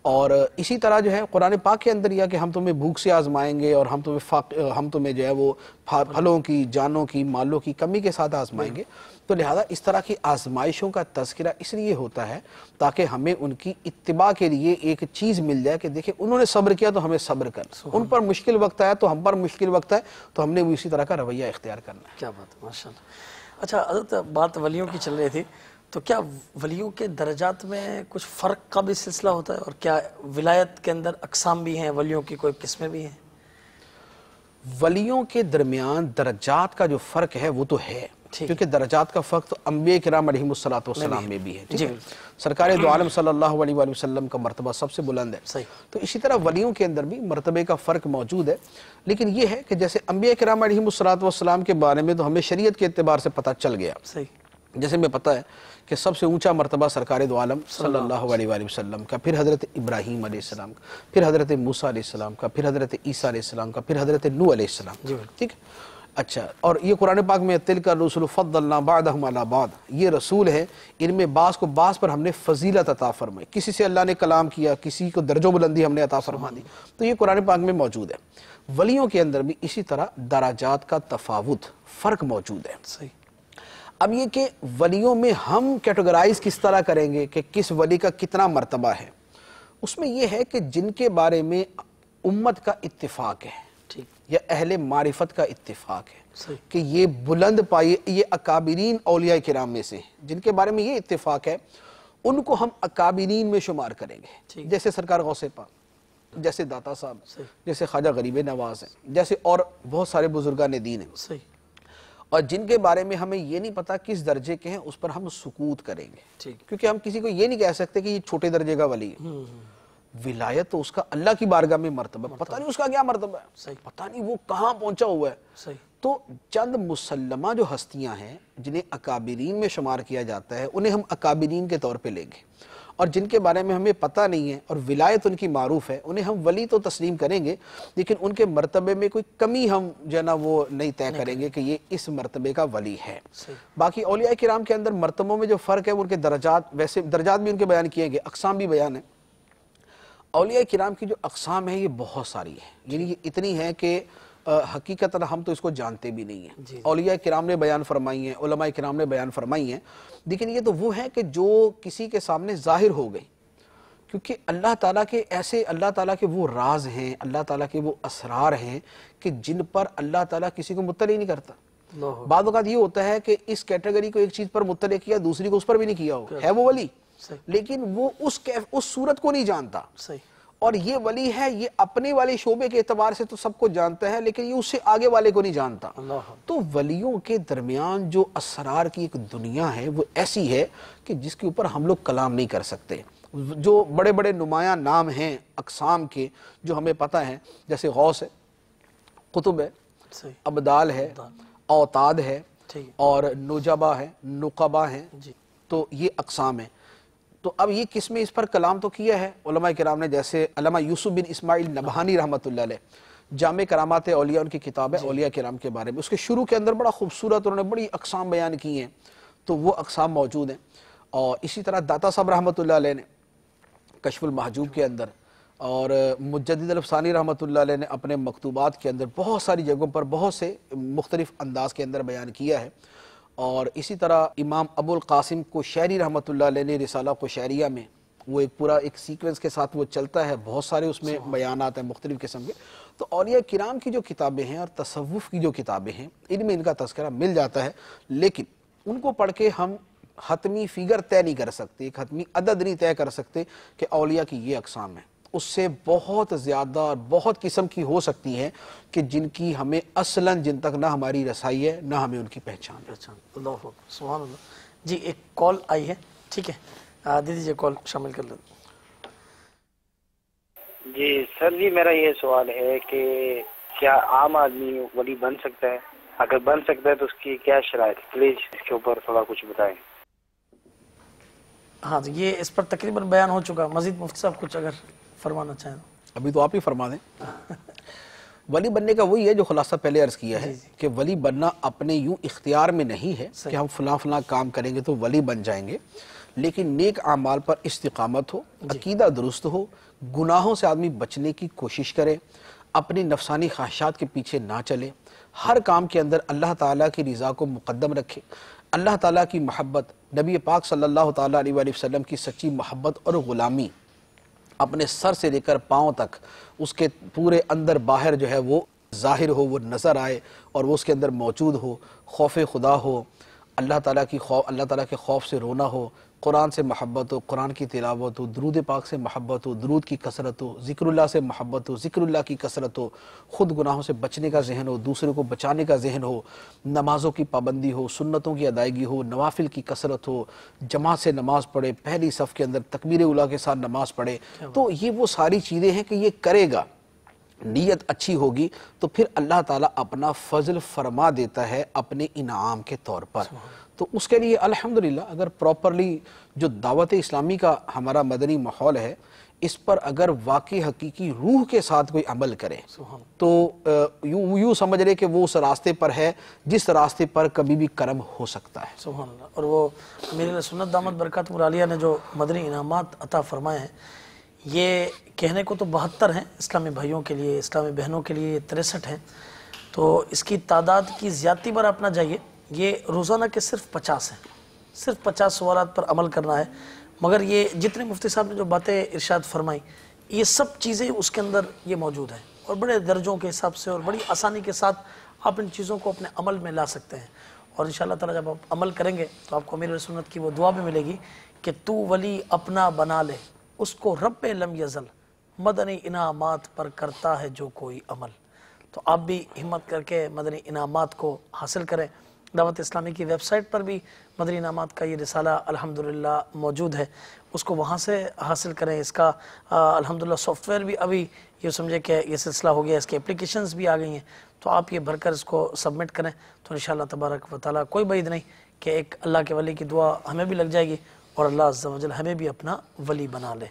और इसी तरह जो है कुरान पाक के अंदर यह कि हम तुम्हें भूख से आजमाएंगे और हम तुम्हें हम तुम्हें जो है वो फलों की जानों की मालों की कमी के साथ आजमाएंगे तो लिहाजा इस तरह की आजमाइशों का तस्करा इसलिए होता है ताकि हमें उनकी इतबा के लिए एक चीज़ मिल जाए कि देखिए उन्होंने सब्र किया तो हमें सब्र कर उन पर मुश्किल वक्त आया तो हम पर मुश्किल वक्त है तो हमने भी इसी तरह का रवैया इख्तियार करना है क्या बात माशा अच्छा बात वलियों की चल रही थी तो क्या वलियों के दर्जात में कुछ फ़र्क का भी सिलसिला होता है और क्या विलायत के अंदर अकसाम भी हैं वलियों की कोई किस्में भी हैं वलियों के दरमियान दर्जात का जो फ़र्क है वो तो है क्योंकि दर्जात का फ़र्क तो अम्बिया कराम सलाम में भी है सरकार दो आलम सल्लल्लाहु का मरतबा सबसे बुलंद है तो इसी तरह वलियों के अंदर भी मरतबे का फ़र्क मौजूद है लेकिन यह है कि जैसे अम्बिया कराम सलाम के बारे में तो हमें शरीय के अतबार से पता चल गया जैसे हमें पता है कि सबसे ऊंचा मरतबा सरकार दो आलम सल्लल्लाहु का फिर हज़रत इब्राहिम अलैहिस्सलाम का फिर हज़रत मूसा अलैहिस्सलाम का फिर हज़रत ईसा अलैहिस्सलाम का फिर हज़रत नू अलैहिस्सलाम ठीक है अच्छा और ये कुरान पाक में तिल का रसूल फ़द्लाबाद ये रसूल है इनमें बास को बास पर हमने फजीलत अता फरमाई किसी से अल्लाह ने कलाम किया किसी को दर्जो बुलंदी हमने अता फरमा दी तो ये कुरान पाक में मौजूद है वलियों के अंदर भी इसी तरह दराजात का तफावत फ़र्क मौजूद है सही अब ये कि वलियों में हम कैटेगराइज किस तरह करेंगे कि किस वली का कितना मरतबा है उसमें यह है कि जिनके बारे में उम्मत का इतफ़ाक़ है या अहल मारिफत का इतफाक़ है कि ये बुलंद पाई ये अकाबरीन अलिया कराम में से जिनके बारे में ये इतफाक़ है उनको हम अकाबरीन में शुमार करेंगे जैसे सरकार गौसे पा जैसे दाता साहब जैसे ख्वाजा गरीब नवाज है जैसे और बहुत सारे बुजुर्गान दीन है और जिनके बारे में हमें ये नहीं पता किस दर्जे के हैं उस पर हम सुकूत करेंगे क्योंकि हम किसी को ये नहीं कह सकते कि ये छोटे दर्जे का वली है हम्म, हम्म। विलायत तो उसका अल्लाह की बारगाह में मरतबा पता नहीं उसका क्या मरतबा है सही पता नहीं वो कहाँ पहुंचा हुआ है सही तो चंद मुसलमा जो हस्तियां हैं जिन्हें अकाबरीन में शुमार किया जाता है उन्हें हम अकाबरीन के तौर पर लेंगे और जिनके बारे में हमें पता नहीं है और विलायत उनकी मारूफ है उन्हें हम वली तो तस्लीम करेंगे लेकिन उनके मरतबे में कोई कमी हम जो है ना वो नहीं तय करेंगे कि ये इस मरतबे का वली है बाकी अलिया कराम के अंदर मरतबों में जो फ़र्क है उनके दर्जात वैसे दर्जात भी उनके बयान किए गए अकसाम भी बयान है अलिया कराम की जो अकसाम है ये बहुत सारी है यानी ये इतनी है कि हकीकत हम तो इसको जानते भी नहीं हैं अलिया कराम ने बयान फरमाई हैं उलमा कराम ने बयान फरमाई हैं लेकिन ये तो वो है कि जो किसी के सामने ज़ाहिर हो गई क्योंकि अल्लाह ताला के ऐसे अल्लाह ताला के वो राज हैं अल्लाह ताला के वो असरार हैं कि जिन पर अल्लाह ताला किसी को मुतल नहीं करता बाद ये होता है कि इस कैटेगरी को एक चीज़ पर मुतल किया दूसरी को उस पर भी नहीं किया हो है वो वली लेकिन वो उस उस सूरत को नहीं जानता सही और ये वली है ये अपने वाले शोबे के एतबार से तो सबको जानता है लेकिन ये उससे आगे वाले को नहीं जानता तो वलियों के दरमियान जो असरार की एक दुनिया है वो ऐसी है कि जिसके ऊपर हम लोग कलाम नहीं कर सकते जो बड़े बड़े नुमाया नाम हैं अकसाम के जो हमें पता है जैसे गौस है कुतुब है अबदाल है अवताद है और नोजबा है नुकबा है तो ये अकसाम है तो अब ये किस में इस पर कलाम तो किया है कराम ने जैसे यूसुफ बिन इस्माइल नबहानी रहमत जाम करामात ओलिया उनकी किताब है ओलिया कराम के बारे में उसके शुरू के अंदर बड़ा खूबसूरत उन्होंने बड़ी अकसाम बयान की हैं तो वो अकसाम मौजूद हैं और इसी तरह दाता साहब रहमत ने कशफुल महजूब के अंदर और मुजदानी रहमत ने अपने मकतूबात के अंदर बहुत सारी जगहों पर बहुत से मुख्तलिफ अंदाज के अंदर बयान किया है और इसी तरह इमाम अबुल कासिम को शहरी रहमत ने रिसाला को शहरिया में वो एक पूरा एक सीक्वेंस के साथ वो चलता है बहुत सारे उसमें अच्छा। बयान हैं मुख्तलिफ़ किस्म के तो अलिया किराम की जो किताबें हैं और तसवुफ़ की जो किताबें हैं इनमें इनका तस्करा मिल जाता है लेकिन उनको पढ़ के हम हतमी फ़िगर तय नहीं कर सकते एक हतमी अदद नहीं तय कर सकते कि अलिया की ये अकसाम है उससे बहुत ज़्यादा और बहुत किस्म की हो सकती हैं कि जिनकी हमें असलन जिन तक ना हमारी रसाई है ना हमें उनकी पहचान पहचान जी एक कॉल आई है ठीक है दे दीजिए कॉल शामिल कर लें जी सर जी मेरा ये सवाल है कि क्या आम आदमी वली बन सकता है अगर बन सकता है तो उसकी क्या शराय प्लीज इसके ऊपर थोड़ा कुछ बताएं हाँ तो ये इस पर तकरीबन बयान हो चुका मजीद मुफ्त साहब कुछ अगर फरमाना चाहें तो। अभी तो आप ही फरमा दें वली बनने का वही है जो खुलासा पहले अर्ज किया है कि वली बनना अपने यूं इख्तियार में नहीं है कि हम फला फला काम करेंगे तो वली बन जाएंगे लेकिन नेक आमाल पर इस्तकामत हो अकीदा दुरुस्त हो गुनाहों से आदमी बचने की कोशिश करे अपनी नफसानी ख्वाहिशात के पीछे ना चले हर काम के अंदर अल्लाह ताला की रज़ा को मुकदम रखे अल्लाह ताला की महब्बत नबी पाक सल्लल्लाहु अलैहि वसल्लम की सच्ची महब्बत और ग़ुलामी अपने सर से लेकर पाँव तक उसके पूरे अंदर बाहर जो है वो ज़ाहिर हो वो नज़र आए और वो उसके अंदर मौजूद हो खौफ खुदा हो अल्लाह ताला की खौफ अल्लाह ताला के खौफ से रोना हो कुरान से महब्बत हो कुरान की तिलावत हो दरूद पाक से महब्बत हो दरूद की कसरत हो जिक्रल्ला से महब्बत हो जिक्रल्ला की कसरत हो ख़ुद गुनाहों से बचने का जहन हो दूसरे को बचाने का जहन हो नमाज़ों की पाबंदी हो सुन्नतों की अदायगी हो नवाफिल की कसरत हो जमात से नमाज़ पढ़े पहली सफ़ के अंदर तकबीर उला के साथ नमाज़ पढ़े तो ये वो सारी चीज़ें हैं कि ये करेगा नीयत अच्छी होगी तो फिर अल्लाह ताला अपना फजल फरमा देता है अपने इनाम के तौर पर तो उसके लिए अल्हम्दुलिल्लाह अगर प्रॉपरली जो दावत इस्लामी का हमारा मदनी माहौल है इस पर अगर वाकई हकीकी रूह के साथ कोई अमल करे तो यूँ यूँ समझ रहे कि वो उस रास्ते पर है जिस रास्ते पर कभी भी कर्म हो सकता है सुबह और वो मेरे सुनत दामद बरकत मुरालिया ने जो मदनी इनाम अता फरमाए हैं ये कहने को तो बहत्तर हैं इस्लामी भाइयों के लिए इस्लामी बहनों के लिए तिरसठ हैं तो इसकी तादाद की ज़्यादा पर अपना जाइए ये रोज़ाना के सिर्फ पचास हैं सिर्फ पचास सवालत पर अमल करना है मगर ये जितने मुफ्ती साहब ने जो बातें इरशाद फरमाई ये सब चीज़ें उसके अंदर ये मौजूद हैं और बड़े दर्जों के हिसाब से और बड़ी आसानी के साथ आप इन चीज़ों को अपने अमल में ला सकते हैं और इन शाला तब आप अमल करेंगे तो आपको अमीर सुन्नत की वो दुआ भी मिलेगी कि तू वली अपना बना ले उसको रब लम यज़ल मदनी इनामात पर करता है जो कोई अमल तो आप भी हिम्मत करके मदनी इनामात को हासिल करें दावत इस्लामी की वेबसाइट पर भी मदरी इनाम का ये रिसाला अल्हम्दुलिल्लाह मौजूद है उसको वहाँ से हासिल करें इसका अल्हम्दुलिल्लाह सॉफ्टवेयर भी अभी ये समझे कि ये सिलसिला हो गया इसकी एप्लीकेशंस भी आ गई हैं तो आप ये भरकर इसको सबमिट करें तो इन तबारक वाली कोई बैद नहीं कि एक अल्लाह के वली की दुआ हमें भी लग जाएगी और अल्लाह हमें भी अपना वली बना ले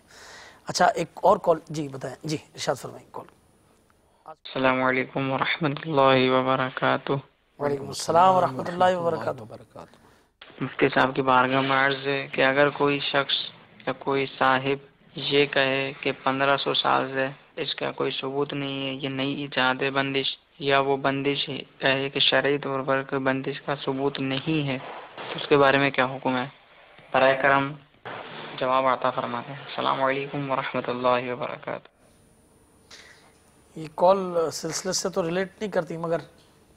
अच्छा एक और कॉल जी बताएं जी इर्शाद फरमाई कॉल अल्लाम वरहमल वर्का मुफ्ती साहब की बारगाह में अर्ज है कि अगर कोई शख्स या कोई साहिब ये कहे कि पंद्रह सौ साल से इसका कोई सबूत नहीं है ये नई ईजाद बंदिश या वो बंदिश कहे कि शरीय तौर पर कोई बंदिश का सबूत नहीं है तो उसके बारे में क्या हुक्म है बर करम जवाब आता फरमाते हैं अल्लाम वरहमल ये कॉल सिलसिले से तो रिलेट नहीं करती मगर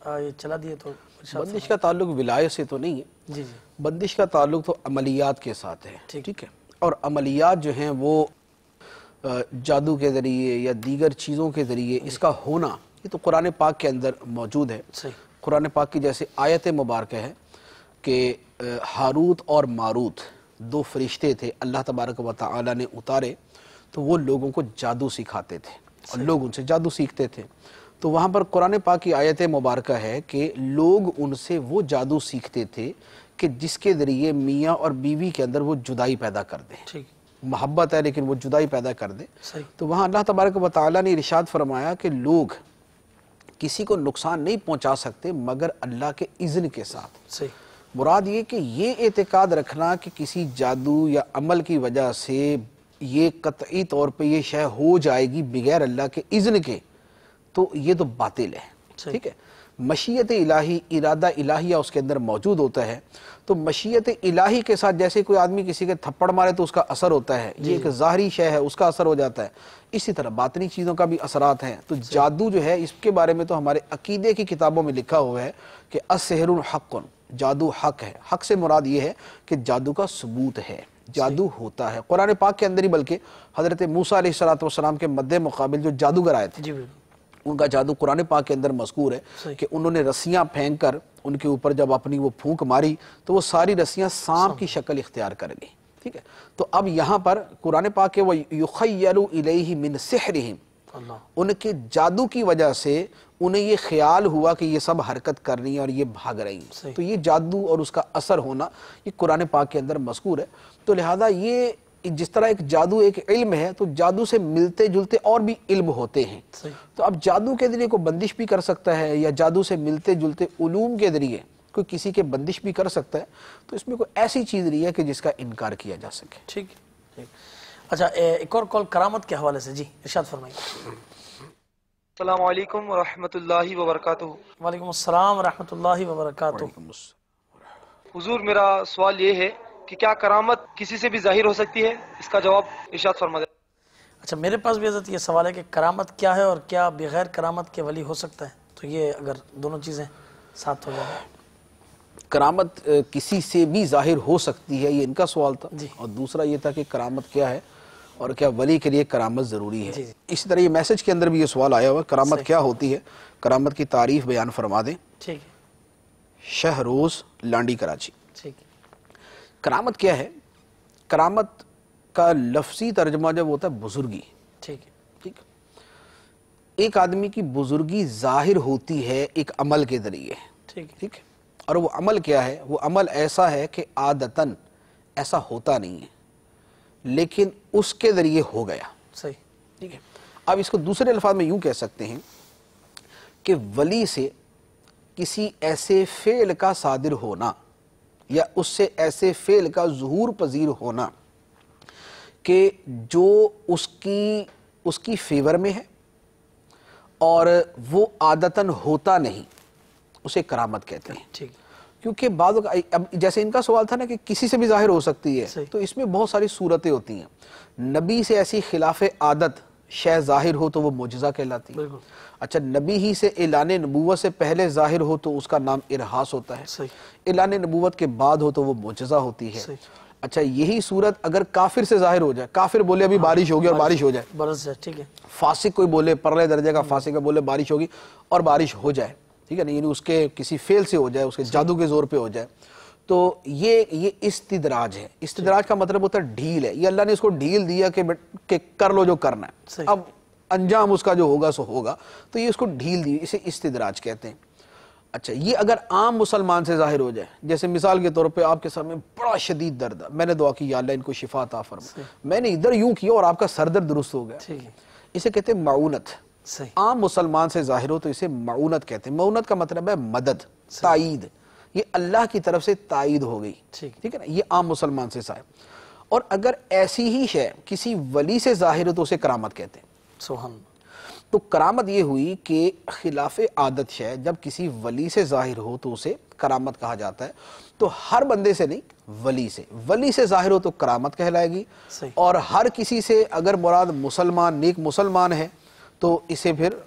ये चला दिए तो बंदिश का ताल्लुक विलायत से तो नहीं है जी जी बंदिश का ताल्लुक तो अमलियात के साथ है ठीक ठीक है और अमलियात जो हैं वो जादू के ज़रिए या दीगर चीज़ों के ज़रिए इसका होना ये तो कुरान पाक के अंदर मौजूद है कुरान पाक की जैसे आयत मुबारक है कि हारूत और मारूत दो फरिश्ते थे अल्लाह तबारक व ताली ने उतारे तो वो लोगों को जादू सिखाते थे और लोग उनसे जादू सीखते थे तो वहाँ पर कुरान पाक की आयत मुबारक है कि लोग उनसे वो जादू सीखते थे कि जिसके ज़रिए मियाँ और बीवी के अंदर वो जुदाई पैदा कर दें मोहब्बत है लेकिन वो जुदाई पैदा कर दें तो वहाँ अल्लाह तबारक व ताली ने इर्शाद फरमाया कि लोग किसी को नुकसान नहीं पहुँचा सकते मगर अल्लाह के इज़न के साथ मुराद ये कि ये एतक़ाद रखना कि किसी जादू या अमल की वजह से ये कतई तौर पर यह शय हो जाएगी बगैर अल्लाह के इज़न के तो ये तो बातिल है ठीक है मशीयत इलाही इरादा इलाहिया उसके अंदर मौजूद होता है तो मशीयत इलाही के साथ जैसे कोई आदमी किसी के थप्पड़ मारे तो उसका असर होता है ये एक ज़ाहरी शय है उसका असर हो जाता है इसी तरह बातनी चीज़ों का भी असरात है तो जादू जो है इसके बारे में तो हमारे अकीदे की किताबों में लिखा हुआ है कि असहर हक़ जादू हक है हक से मुराद ये है कि जादू का सबूत है जादू होता है कुरान पाक के अंदर ही बल्कि हजरत मूसा सलाम के मद्दे मुकाबिल जो जादूगर आए थे उनका जादू कुरान पाक के अंदर मशहूर है कि उन्होंने रस्सियाँ फेंक कर उनके ऊपर जब अपनी वो फूंक मारी तो वो सारी रस्सियाँ सांप की शक्ल इख्तियार कर ली ठीक है तो अब यहाँ पर कुरान पाक के वह युखयलही मिन सहरहिम उनके जादू की वजह से उन्हें ये ख्याल हुआ कि ये सब हरकत कर रही है और ये भाग रही हैं तो ये जादू और उसका असर होना ये कुरान पाक के अंदर मशहूर है तो लिहाजा ये जिस तरह एक जादू एक इल्म है तो जादू से मिलते जुलते और भी इल्म होते हैं तो अब जादू के जरिए कोई बंदिश भी कर सकता है या जादू से मिलते जुलते उलूम के जरिए कोई किसी के बंदिश भी कर सकता है तो इसमें कोई ऐसी चीज़ नहीं है कि जिसका इनकार किया जा सके ठीक ठीक अच्छा एक और कॉल करामत के हवाले से जी इर्शाद फरमाइए अलैक्म वरहमतुल्लाहि वबरकातुहु वालेकुम अस्सलाम रहमतुल्लाहि हुजूर मेरा सवाल ये है कि क्या करामत किसी से भी जाहिर हो सकती है इसका जवाब इशाद फरमा अच्छा मेरे पास भी ये सवाल है कि करामत क्या है और क्या बगैर करामत के वली हो सकता है तो ये अगर दोनों चीज़ें साथ हो जाए करामत किसी से भी जाहिर हो सकती है ये इनका सवाल था और दूसरा ये था कि करामत क्या है और क्या वली के लिए करामत ज़रूरी है इसी तरह ये मैसेज के अंदर भी ये सवाल आया हुआ करामत क्या होती है करामत की तारीफ बयान फरमा दें ठीक है शहरोज़ लांडी कराची करामत क्या है करामत का लफ्सी तर्जमा जब होता है बुजुर्गी ठीक है ठीक एक आदमी की बुजुर्गी जाहिर होती है एक अमल के जरिए ठीक ठीक है और वो अमल क्या है वो अमल ऐसा है कि आदतन ऐसा होता नहीं है लेकिन उसके ज़रिए हो गया सही ठीक है अब इसको दूसरे अल्फाज में यूं कह सकते हैं कि वली से किसी ऐसे फेल का सादिर होना या उससे ऐसे फेल का जहूर पजीर होना कि जो उसकी उसकी फेवर में है और वो आदतन होता नहीं उसे करामत कहते हैं ठीक क्योंकि बाद अब जैसे इनका सवाल था ना कि किसी से भी जाहिर हो सकती है तो इसमें बहुत सारी सूरतें होती हैं नबी से ऐसी खिलाफ आदत शह ज़ाहिर हो तो वो मुजज़ा कहलाती है अच्छा नबी ही से एलान नबूत से पहले ज़ाहिर हो तो उसका नाम इरहास होता है एलान नबूत के बाद हो तो वो मुजज़ा होती है अच्छा यही सूरत अगर काफिर से जाहिर हो जाए काफिर बोले अभी हाँ, बारिश होगी और बारिश हो जाए बरस जाए ठीक है फासिक कोई बोले परले दर्जे का फासिक का बोले बारिश होगी और बारिश हो जाए ठीक है ना यानी उसके किसी फेल से हो जाए उसके जादू के जोर पे हो जाए तो ये ये इस्तदराज है इस्तदराज का मतलब होता है ढील है ये अल्लाह ने इसको ढील दिया कि, कि कर लो जो करना है अब अंजाम उसका जो होगा सो होगा तो ये उसको ढील दी इसे इस्तदराज कहते हैं अच्छा ये अगर आम मुसलमान से जाहिर हो जाए जैसे मिसाल के तौर पे आपके सर में बड़ा शदीद दर्द है मैंने दुआ की अल्लाह इनको शिफा ताफर मैंने इधर यूं किया और आपका सर दर्द दुरुस्त हो गया इसे कहते हैं माउनत आम मुसलमान से जाहिर हो तो इसे माउनत कहते हैं माउनत का मतलब है मदद ताइद ये अल्लाह की तरफ से तायद हो गई ठीक है ना ये आम मुसलमान से साहब और अगर ऐसी ही शय किसी वली से जाहिर हो तो उसे करामत कहते हैं सोहन तो करामत ये हुई कि खिलाफ आदत शय जब किसी वली से जाहिर हो तो उसे करामत कहा जाता है तो हर बंदे से नहीं वली से वली से जाहिर हो तो करामत कहलाएगी और हर किसी से अगर मुराद मुसलमान नेक मुसलमान है तो इसे फिर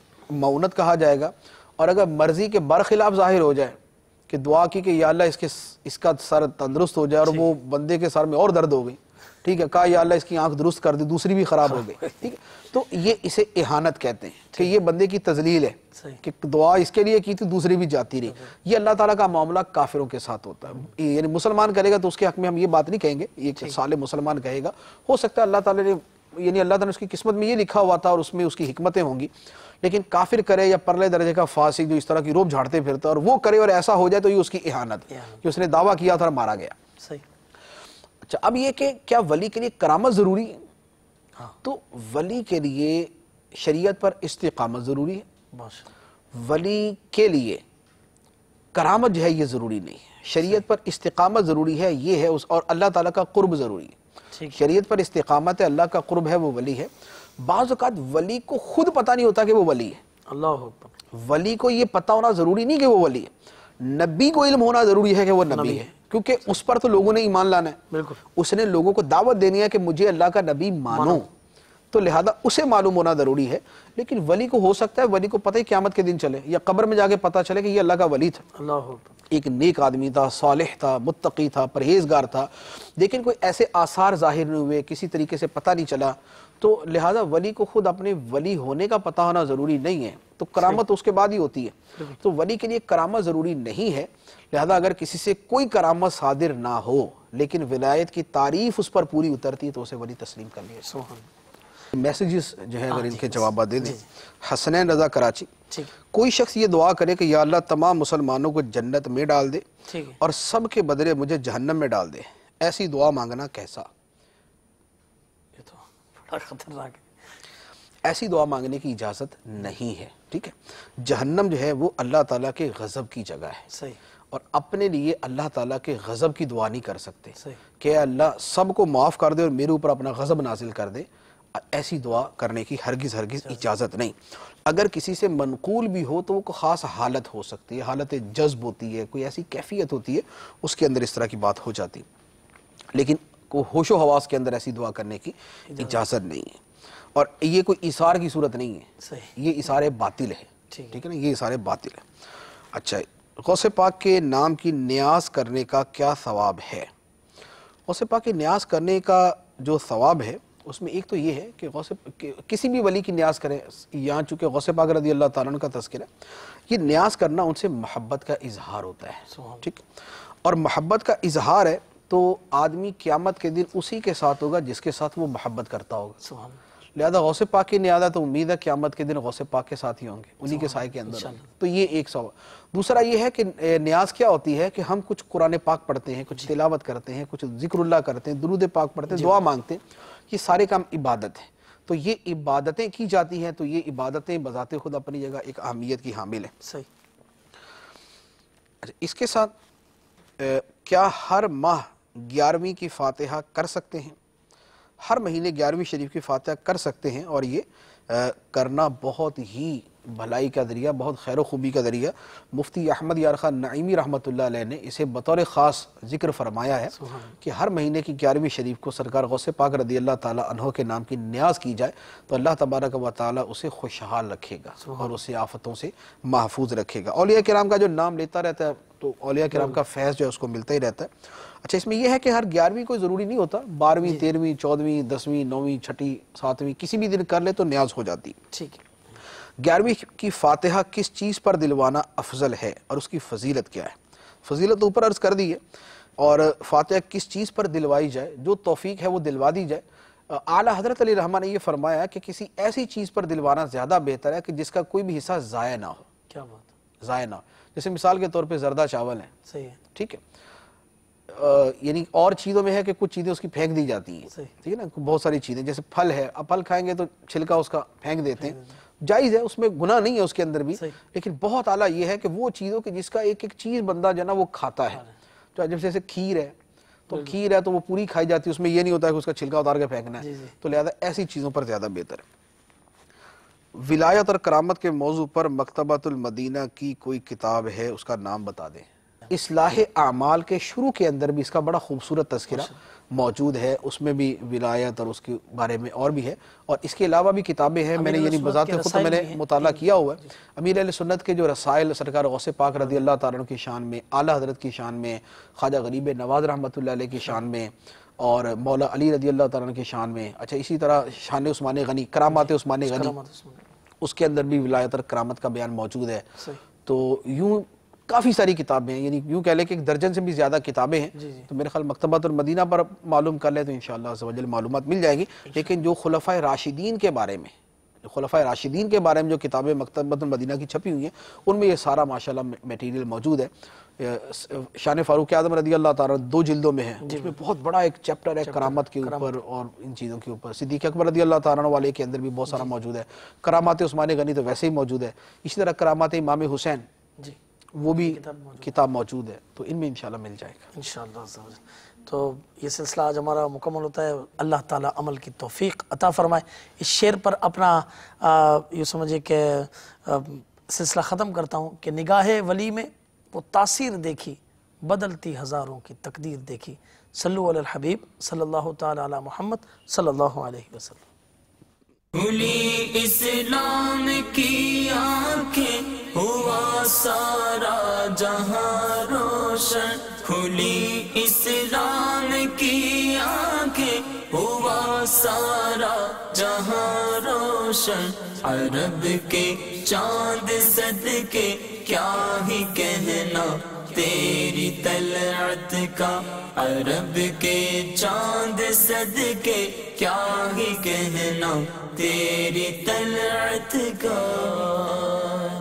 मौनत कहा जाएगा और अगर मर्जी के बर खिलाफ जाहिर हो जाए कि दुआ की कि या इसके इसका सर तंदुरुस्त हो जाए और वो बंदे के सर में और दर्द हो गई ठीक है कहा या अल्लाह इसकी आंख दुरुस्त कर दी दूसरी भी खराब हो गई हाँ। ठीक है तो ये इसे एहानत कहते हैं कि ये बंदे की तजलील है कि दुआ इसके लिए की थी दूसरी भी जाती रही हाँ। ये अल्लाह ताला का मामला काफिरों के साथ होता है यानी मुसलमान करेगा तो उसके हक में हम ये बात नहीं कहेंगे ये साले मुसलमान कहेगा हो सकता है अल्लाह ताला ने यानी अल्लाह ने उसकी किस्मत में ये लिखा हुआ था और उसमें उसकी हमतें होंगी लेकिन काफिर करे या परले दर्जे का फासिक जो इस तरह की रोब झाड़ते फिरता और वो करे और ऐसा हो जाए तो ये उसकी इहानत कि उसने दावा किया था और मारा गया सही अच्छा अब ये कि क्या वली के लिए करामत ज़रूरी है हाँ। तो वली के लिए शरीयत पर इस्तेकामत ज़रूरी है वली के लिए करामत जो है ये ज़रूरी नहीं है शरीयत पर इस्तकामत ज़रूरी है ये है उस और अल्लाह ताला का कुर्ब ज़रूरी है शरीयत पर इस्तकामत है अल्लाह का कुर्ब है वो वली है बाज़ात वली को खुद पता नहीं होता कि वो वली है अल्लाह वली को ये पता होना ज़रूरी नहीं कि वो वली है नबी को इल्म होना ज़रूरी है कि वो नबी है क्योंकि उस पर तो लोगों ने ईमान लाना है बिल्कुल उसने लोगों को दावत देनी है कि मुझे अल्लाह का नबी मानो तो लिहाजा उसे मालूम होना ज़रूरी है लेकिन वली को हो सकता है वली को पता ही क्यामत के दिन चले या कब्र में जाके पता चले कि ये अल्लाह का वली था अल्लाह एक नेक आदमी था सालिह था मुत्तकी था परहेजगार था लेकिन कोई ऐसे आसार जाहिर नहीं हुए किसी तरीके से पता नहीं चला तो लिहाजा वली को खुद अपने वली होने का पता होना ज़रूरी नहीं है तो करामत उसके बाद ही होती है तो वली के लिए करामत ज़रूरी नहीं है लिहाजा अगर किसी से कोई करामत सादिर ना हो लेकिन विलायत की तारीफ उस पर पूरी उतरती है तो उसे वली तस्लीम कर लिया मैसेजेस जो है हाँ अगर इनके जवाब दे दें हसन रजा कराची कोई शख्स ये दुआ करे कि या अल्लाह तमाम मुसलमानों को जन्नत में डाल दे और सब के बदले मुझे जहन्नम में डाल दे ऐसी दुआ मांगना कैसा ये तो खतरनाक ऐसी दुआ मांगने की इजाज़त नहीं है ठीक है जहन्नम जो है वो अल्लाह ताला के गज़ब की जगह है सही और अपने लिए अल्लाह ताला के गज़ब की दुआ नहीं कर सकते के अल्लाह सबको माफ़ कर दे और मेरे ऊपर अपना गज़ब नाजिल कर दे ऐसी दुआ करने की हरगिज़ हरगिज़ इजाज़त नहीं अगर किसी से मनकूल भी हो तो वो ख़ास हालत हो सकती है हालत जज्ब होती है कोई ऐसी कैफियत होती है उसके अंदर इस तरह की बात हो जाती लेकिन को होशो हवास के अंदर ऐसी दुआ करने की इजाज़त नहीं है और ये कोई इशार की सूरत नहीं है ये इशारे बातिल है ठीक है ना ये इशारे बातिल है अच्छा गौसे पाक के नाम की न्यास करने का क्या सवाब है गौसे पाक के न्यास करने का जो सवाब है उसमें एक तो ये है कि गौसे कि, किसी भी वली की न्याज करें यहाँ चूंकि गौसे पाक रदी अल्लाह तारन का तस्कर है ये न्याज करना उनसे मोहब्बत का इजहार होता है ठीक और मोहब्बत का इजहार है तो आदमी क्यामत के दिन उसी के साथ होगा जिसके साथ वो मोहब्बत करता होगा लिहाजा गौसे पाक की न्यादा तो उम्मीद है क्यामत के दिन गौसे पाक के साथ ही होंगे उन्हीं के साय के अंदर तो ये एक सवाल दूसरा ये है कि न्याज क्या होती है कि हम कुछ कुरान पाक पढ़ते हैं कुछ तिलावत करते हैं कुछ जिक्रुल्ला करते हैं दुरुद पाक पढ़ते हैं दुआ मांगते हैं ये सारे काम इबादत है तो ये इबादतें की जाती हैं तो ये इबादतें बजाते खुद अपनी जगह एक अहमियत की हामिल है सही अच्छा, इसके साथ क्या हर माह ग्यारहवीं की फातहा कर सकते हैं हर महीने ग्यारहवीं शरीफ की फातह कर सकते हैं और ये आ, करना बहुत ही भलाई का ज़रिया बहुत खैर खूबी का ज़रिया मुफ्ती अहमद यार खान नईमी रहमत ने इसे बतौर ख़ास जिक्र फरमाया है कि हर महीने की ग्यारहवीं शरीफ को सरकार गौसे पाक रदी अल्लाह तहो के नाम की न्याज की जाए तो अल्लाह तबारक व ताली उसे खुशहाल रखेगा और उसे आफतों से महफूज रखेगा और यह कराम का जो नाम लेता रहता है तो अलिया कराम का फैज़ जो है उसको मिलता ही रहता है अच्छा इसमें यह है कि हर ग्यारहवीं कोई ज़रूरी नहीं होता बारहवीं तेरहवीं चौदहवीं दसवीं नौवीं छठी सातवीं किसी भी दिन कर ले तो न्याज हो जाती ठीक है ग्यारहवीं की फातिहा किस चीज़ पर दिलवाना अफजल है और उसकी फजीलत क्या है फजीलत तो ऊपर अर्ज कर दी है और फातिहा किस चीज़ पर दिलवाई जाए जो तोफीक है वो दिलवा दी जाए आला हजरत अली रहमा ने यह फरमाया कि किसी ऐसी चीज़ पर दिलवाना ज़्यादा बेहतर है कि जिसका कोई भी हिस्सा ज़ाया ना हो क्या बात ज़ाया ना हो जैसे मिसाल के तौर पे जरदा चावल है सही है ठीक है यानी और चीज़ों में है कि कुछ चीज़ें उसकी फेंक दी जाती हैं ठीक है ना बहुत सारी चीज़ें जैसे फल है अब फल खाएंगे तो छिलका उसका फेंक देते हैं जायज़ है उसमें गुना नहीं है उसके अंदर भी लेकिन बहुत आला ये है कि वो चीज़ों की जिसका एक एक चीज़ बंदा जो ना वो खाता है तो जब जैसे खीर है तो खीर है तो वो पूरी खाई जाती है उसमें ये नहीं होता है कि उसका छिलका उतार के फेंकना है तो लिहाजा ऐसी चीज़ों पर ज़्यादा बेहतर है विलायत और करामत के मौजू पर मकतबतुलमदीना की कोई किताब है उसका नाम बता दें इसलाह आमाल के शुरू के अंदर भी इसका बड़ा खूबसूरत तस्करा मौजूद है उसमें भी विलायत और उसके बारे में और भी है और इसके अलावा भी किताबें हैं मैंने यानी बजाते खुद मैंने मुताला किया हुआ है अमीर सुन्नत के जो रसायल सरकार गौस पाक रदी अल्लाह तारन की शान में आला हजरत की शान में ख्वाजा गरीब नवाज रहमत की शान में और मौला अली रजी अल्लाह तन की शान में अच्छा इसी तरह शान उस्मान गनी करामत उस्मान गनी उसके अंदर भी विलायत और करामत का बयान मौजूद है तो यूँ काफ़ी सारी किताबें हैं यानी यूँ कह लें कि एक दर्जन से भी ज़्यादा किताबें हैं तो मेरे ख्याल मकतबत और मदीना पर मालूम कर लें तो इन शजल मालूम मिल जाएगी लेकिन जो खुलफ़ा राशिदीन के बारे में खुलफा राशिदीन के बारे में जो किताबें मकतबत मदीना की छपी हुई हैं उनमें ये सारा माशाल्लाह मटेरियल मौजूद है शान फारूक आदम रदी अल्लाह तारा दो जिल्दों में है जिसमें बहुत बड़ा एक चैप्टर है करामत के ऊपर और इन चीज़ों के ऊपर सिद्दीक अकबर रदी अल्लाह तारा वाले के अंदर भी बहुत सारा मौजूद है करामत उस्मान गनी तो वैसे ही मौजूद है इसी तरह करामत इमाम हुसैन जी वो भी किताब मौजूद है तो इनमें इन मिल जाएगा इन तो ये सिलसिला आज हमारा मुकम्मल होता है अल्लाह ताला अमल की तोफ़ीक अता फ़रमाए इस शेर पर अपना यूँ समझिए कि सिलसिला ख़त्म करता हूँ कि निगाह वली में वो तासीर देखी बदलती हज़ारों की तकदीर देखी सल्लु अल हबीब सल्लल्लाहु ताला अला मोहम्मद सल्लल्लाहु अलैहि वसल्लम भूली इस्लाम की आंखें हुआ सारा जहां रोशन खुली इस्लाम की आंखें हुआ सारा जहां रोशन अरब के चांद सद के क्या ही कहना तेरी तलअत का अरब के चांद सद के क्या ही कहना तेरी तलअत का